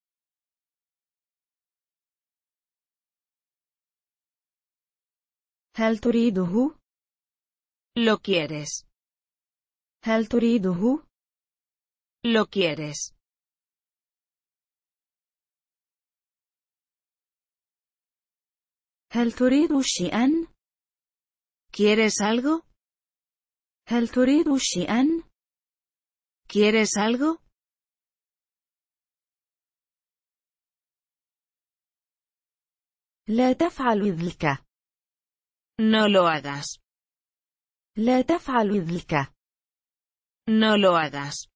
¿Te lo lo quieres. هل تريده؟ Lo quieres. هل تريد ¿Quieres algo? هل تريد ¿Quieres algo? La taf'al ذلك. No lo hagas. لا تفعل ذلك. No lo hagas.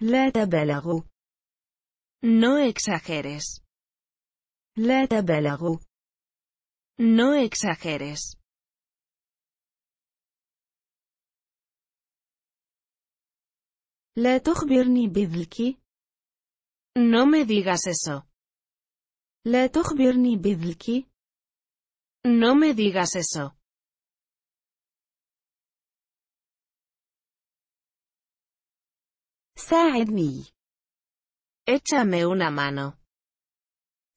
لا تبالغ. No exageres. لا تبالغ. No exageres. لا تخبرني بذلك. No me digas eso. No te No me digas eso. Saaid Échame una mano.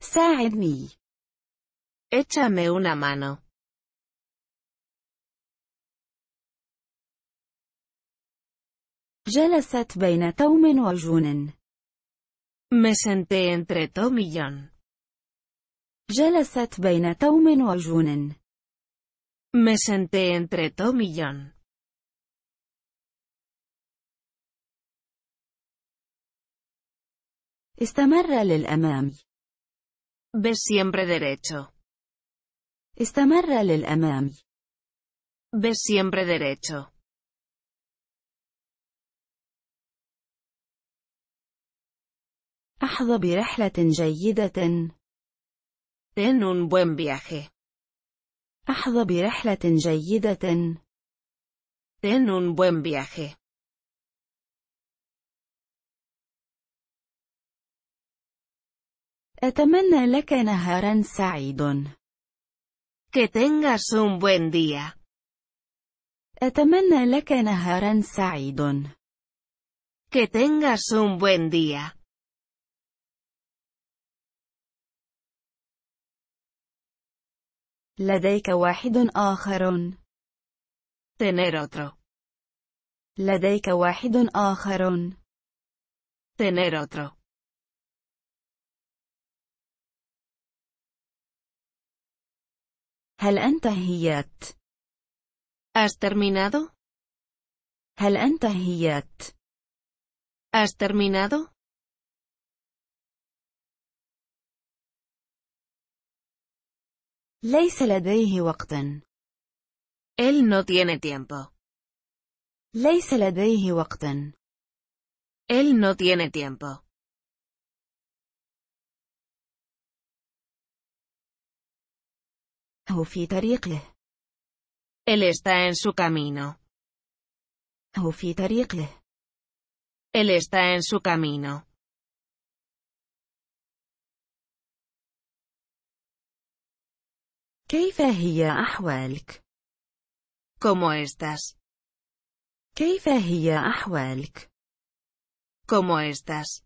Saaid Échame una mano. Jalasat beina tomin wa Me senté entre Tomillon. جلست بين توم وجون. Me senté entre Tom y John. استمر للأمام. Ve siempre derecho. استمر للأمام. Ve siempre derecho. أحظى برحلة جيدة. Ten un buen viaje. أحظى برحلة جيدة. Ten un buen viaje. أتمنى لك نهارا سعيد. Que tengas un buen día. أتمنى لك نهارا سعيد. Que tengas un buen día. لديك واحد آخر. Tener otro. لديك واحد آخر. Tener otro. هل أنتهيت؟ ¿Has terminado? هل أنتهيت؟ ¿Has terminado? ليس لديه وقت. Él no tiene tiempo. ليس لديه وقت. Él no tiene tiempo. هو في طريقه. Él está en su camino. هو في طريقه. Él está en su camino. ¿qué كيف هي أحوالك؟ ¿Cómo estás? كيف هي أحوالك؟ ¿Cómo estás?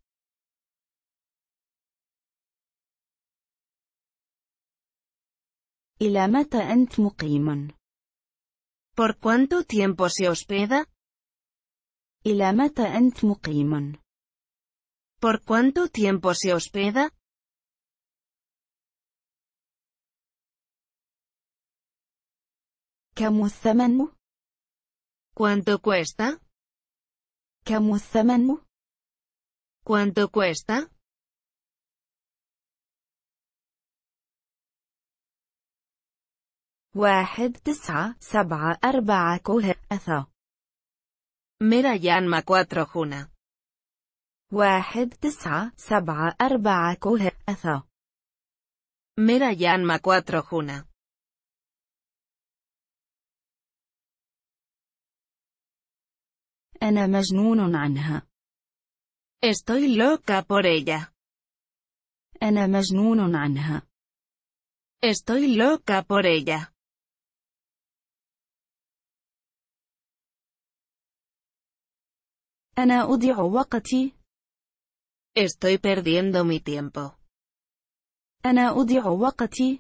إلى متى أنت مقيم؟ ¿Por cuánto tiempo se hospeda? إلى متى أنت مقيم؟ ¿Por cuánto tiempo se hospeda? كم الثمن؟ ¿Cuánto cuesta? كم الثمن؟ ¿Cuánto cuesta? واحد تسعة سبعة أربعة كوه أثا Mira Yanma 4 Juna. واحد تسعة سبعة أربعة كوه أثا Mira Yanma 4 Juna. أنا مجنون عنها. Estoy loca por ella. أنا مجنون عنها. Estoy loca por ella. أنا أضيع وقتي. Estoy perdiendo mi tiempo. أنا أضيع وقتي.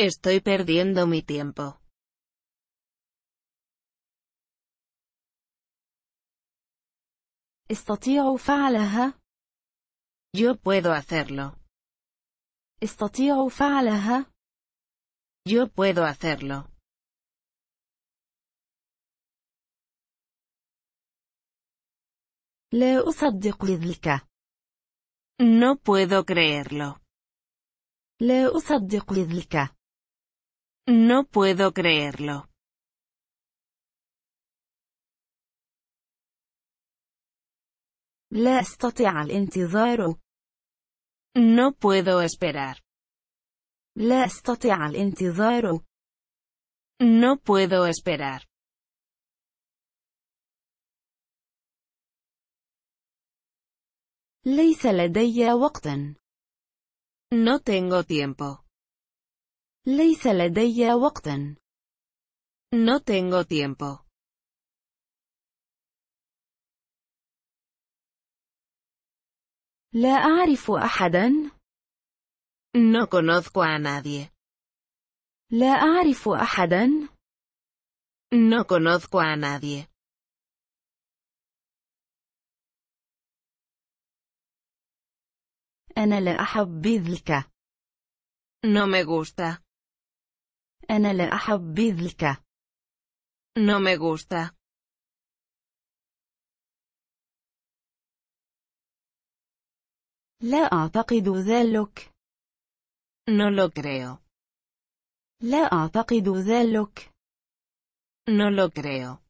Estoy perdiendo mi tiempo. Está tierra ufala, ja. Yo puedo hacerlo. Está tierrofala, ja. Yo puedo hacerlo. Le usas de cuidlica. No puedo creerlo. Le usas de No puedo creerlo. Les teal en tizero. No puedo esperar. Les tote al entidad. No puedo esperar. Ley se le de yeah. No tengo tiempo. Leí se le devocten. No tengo tiempo. لا أعرف أحدا. No conozco a nadie. لا أعرف أحدا. No conozco a nadie. أنا لا أحب بذلك. No me gusta. أنا لا أحب بذلك. No me gusta. لا أعتقد ذلك. No lo creo. لا أعتقد ذلك. No lo creo.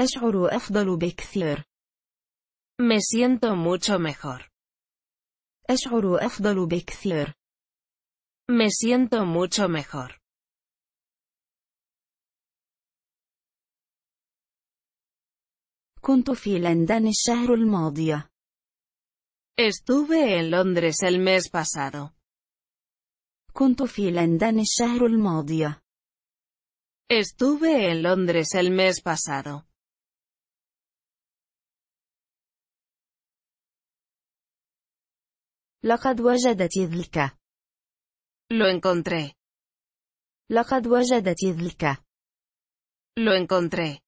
أشعر أفضل بكثير. Me siento mucho mejor. أشعر أفضل بكثير. Me siento mucho mejor. Contofil en Danisharul Estuve en Londres el mes pasado Contofil en Danisharul Módia Estuve en Londres el mes pasado La jaduaja de Tidlica Lo encontré La jaduaja de Tidlica Lo encontré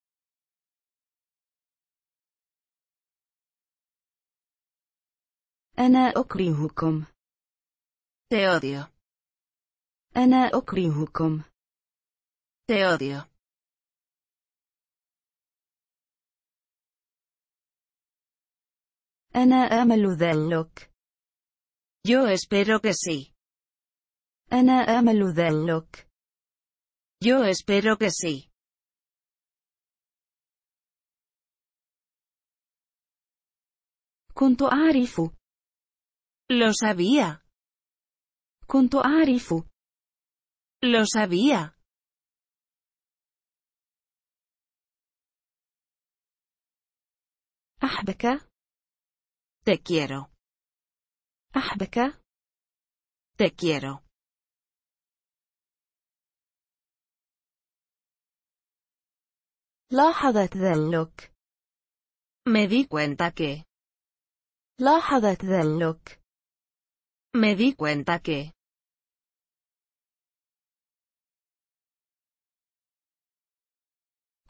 أنا أكرهكم. Te odio. أنا أكرهكم. Te odio. أنا أمل ذلك. Yo espero que sí. أنا أمل ذلك. Yo espero que sí. كنت أعرف. Lo sabía. junto a Arifu. Lo sabía. ¿Ampaca? Te quiero. ¿Ampaca? Te quiero. La hago look. Me di cuenta que. La hago look. Me di cuenta que.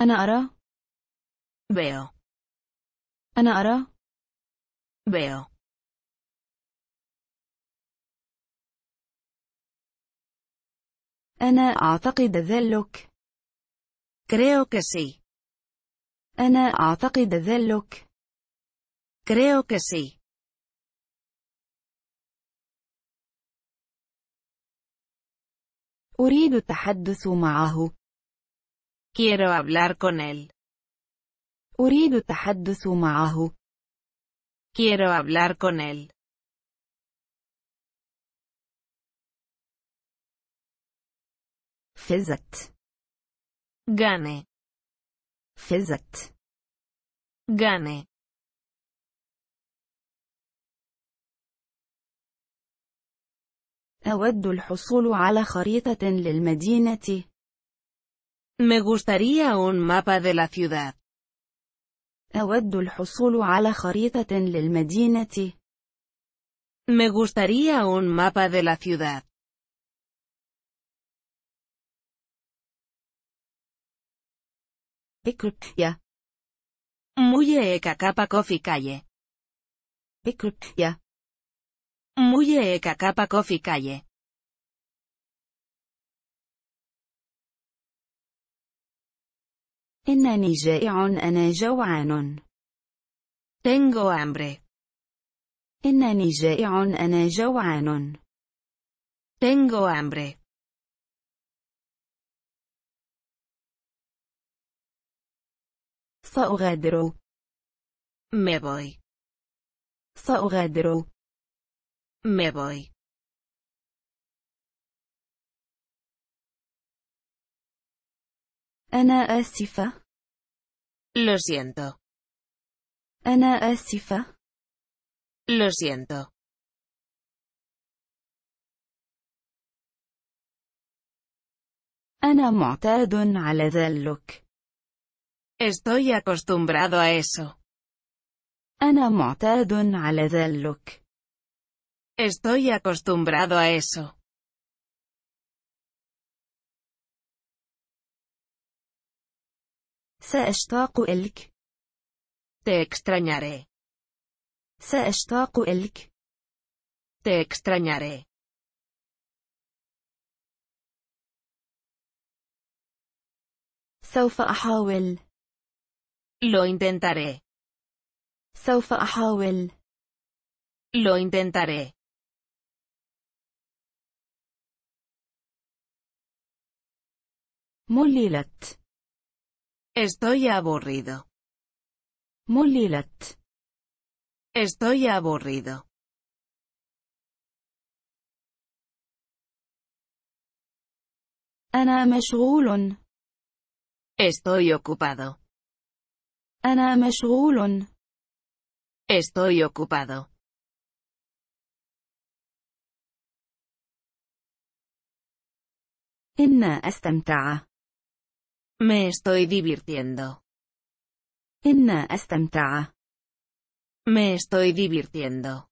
أنا أرى. Veo. أنا أرى. Veo. أنا أعتقد ذلك. Creo que sí. أنا أعتقد ذلك. Creo que sí. أريد التحدث معه. Quiero hablar con él. أريد التحدث معه. Quiero hablar con él. فزت. Gane. فزت. Gane. أود الحصول على خريطة للمدينة. Me gustaría un mapa de la ciudad. أود الحصول على خريطة للمدينة. Me gustaría un mapa de la ciudad. Ecrupia. Muye e cacapa coffee calle. Ecrupia. يا. Muye e Kakapa Coffee Calle. إنني جائع أنا جوعان. Tengo hambre. إنني جائع أنا جوعان. Tengo hambre. سأغادر. Me voy. سأغادر. Me voy. أنا آسفة. Lo siento. أنا آسفة. Lo siento. أنا معتاد على ذلك. Estoy acostumbrado a eso. أنا معتاد على ذلك. Estoy acostumbrado a eso. سأشتاق إلك. Te extrañaré. سأشتاق إلك. Te extrañaré. سوف أحاول. Lo intentaré. Sofa أحاول. Lo intentaré. Molilat. Estoy aburrido. Molilat. Estoy aburrido. ana Estoy ocupado. ana Estoy ocupado. Me estoy divirtiendo. إن أستمتع. Me estoy divirtiendo.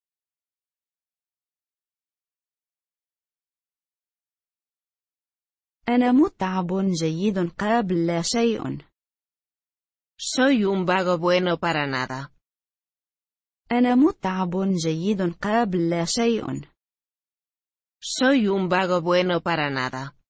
أنا متعب جيد قبل لا شيء. Soy un vago bueno para nada. أنا متعب جيد قبل لا شيء. Soy un vago bueno para nada.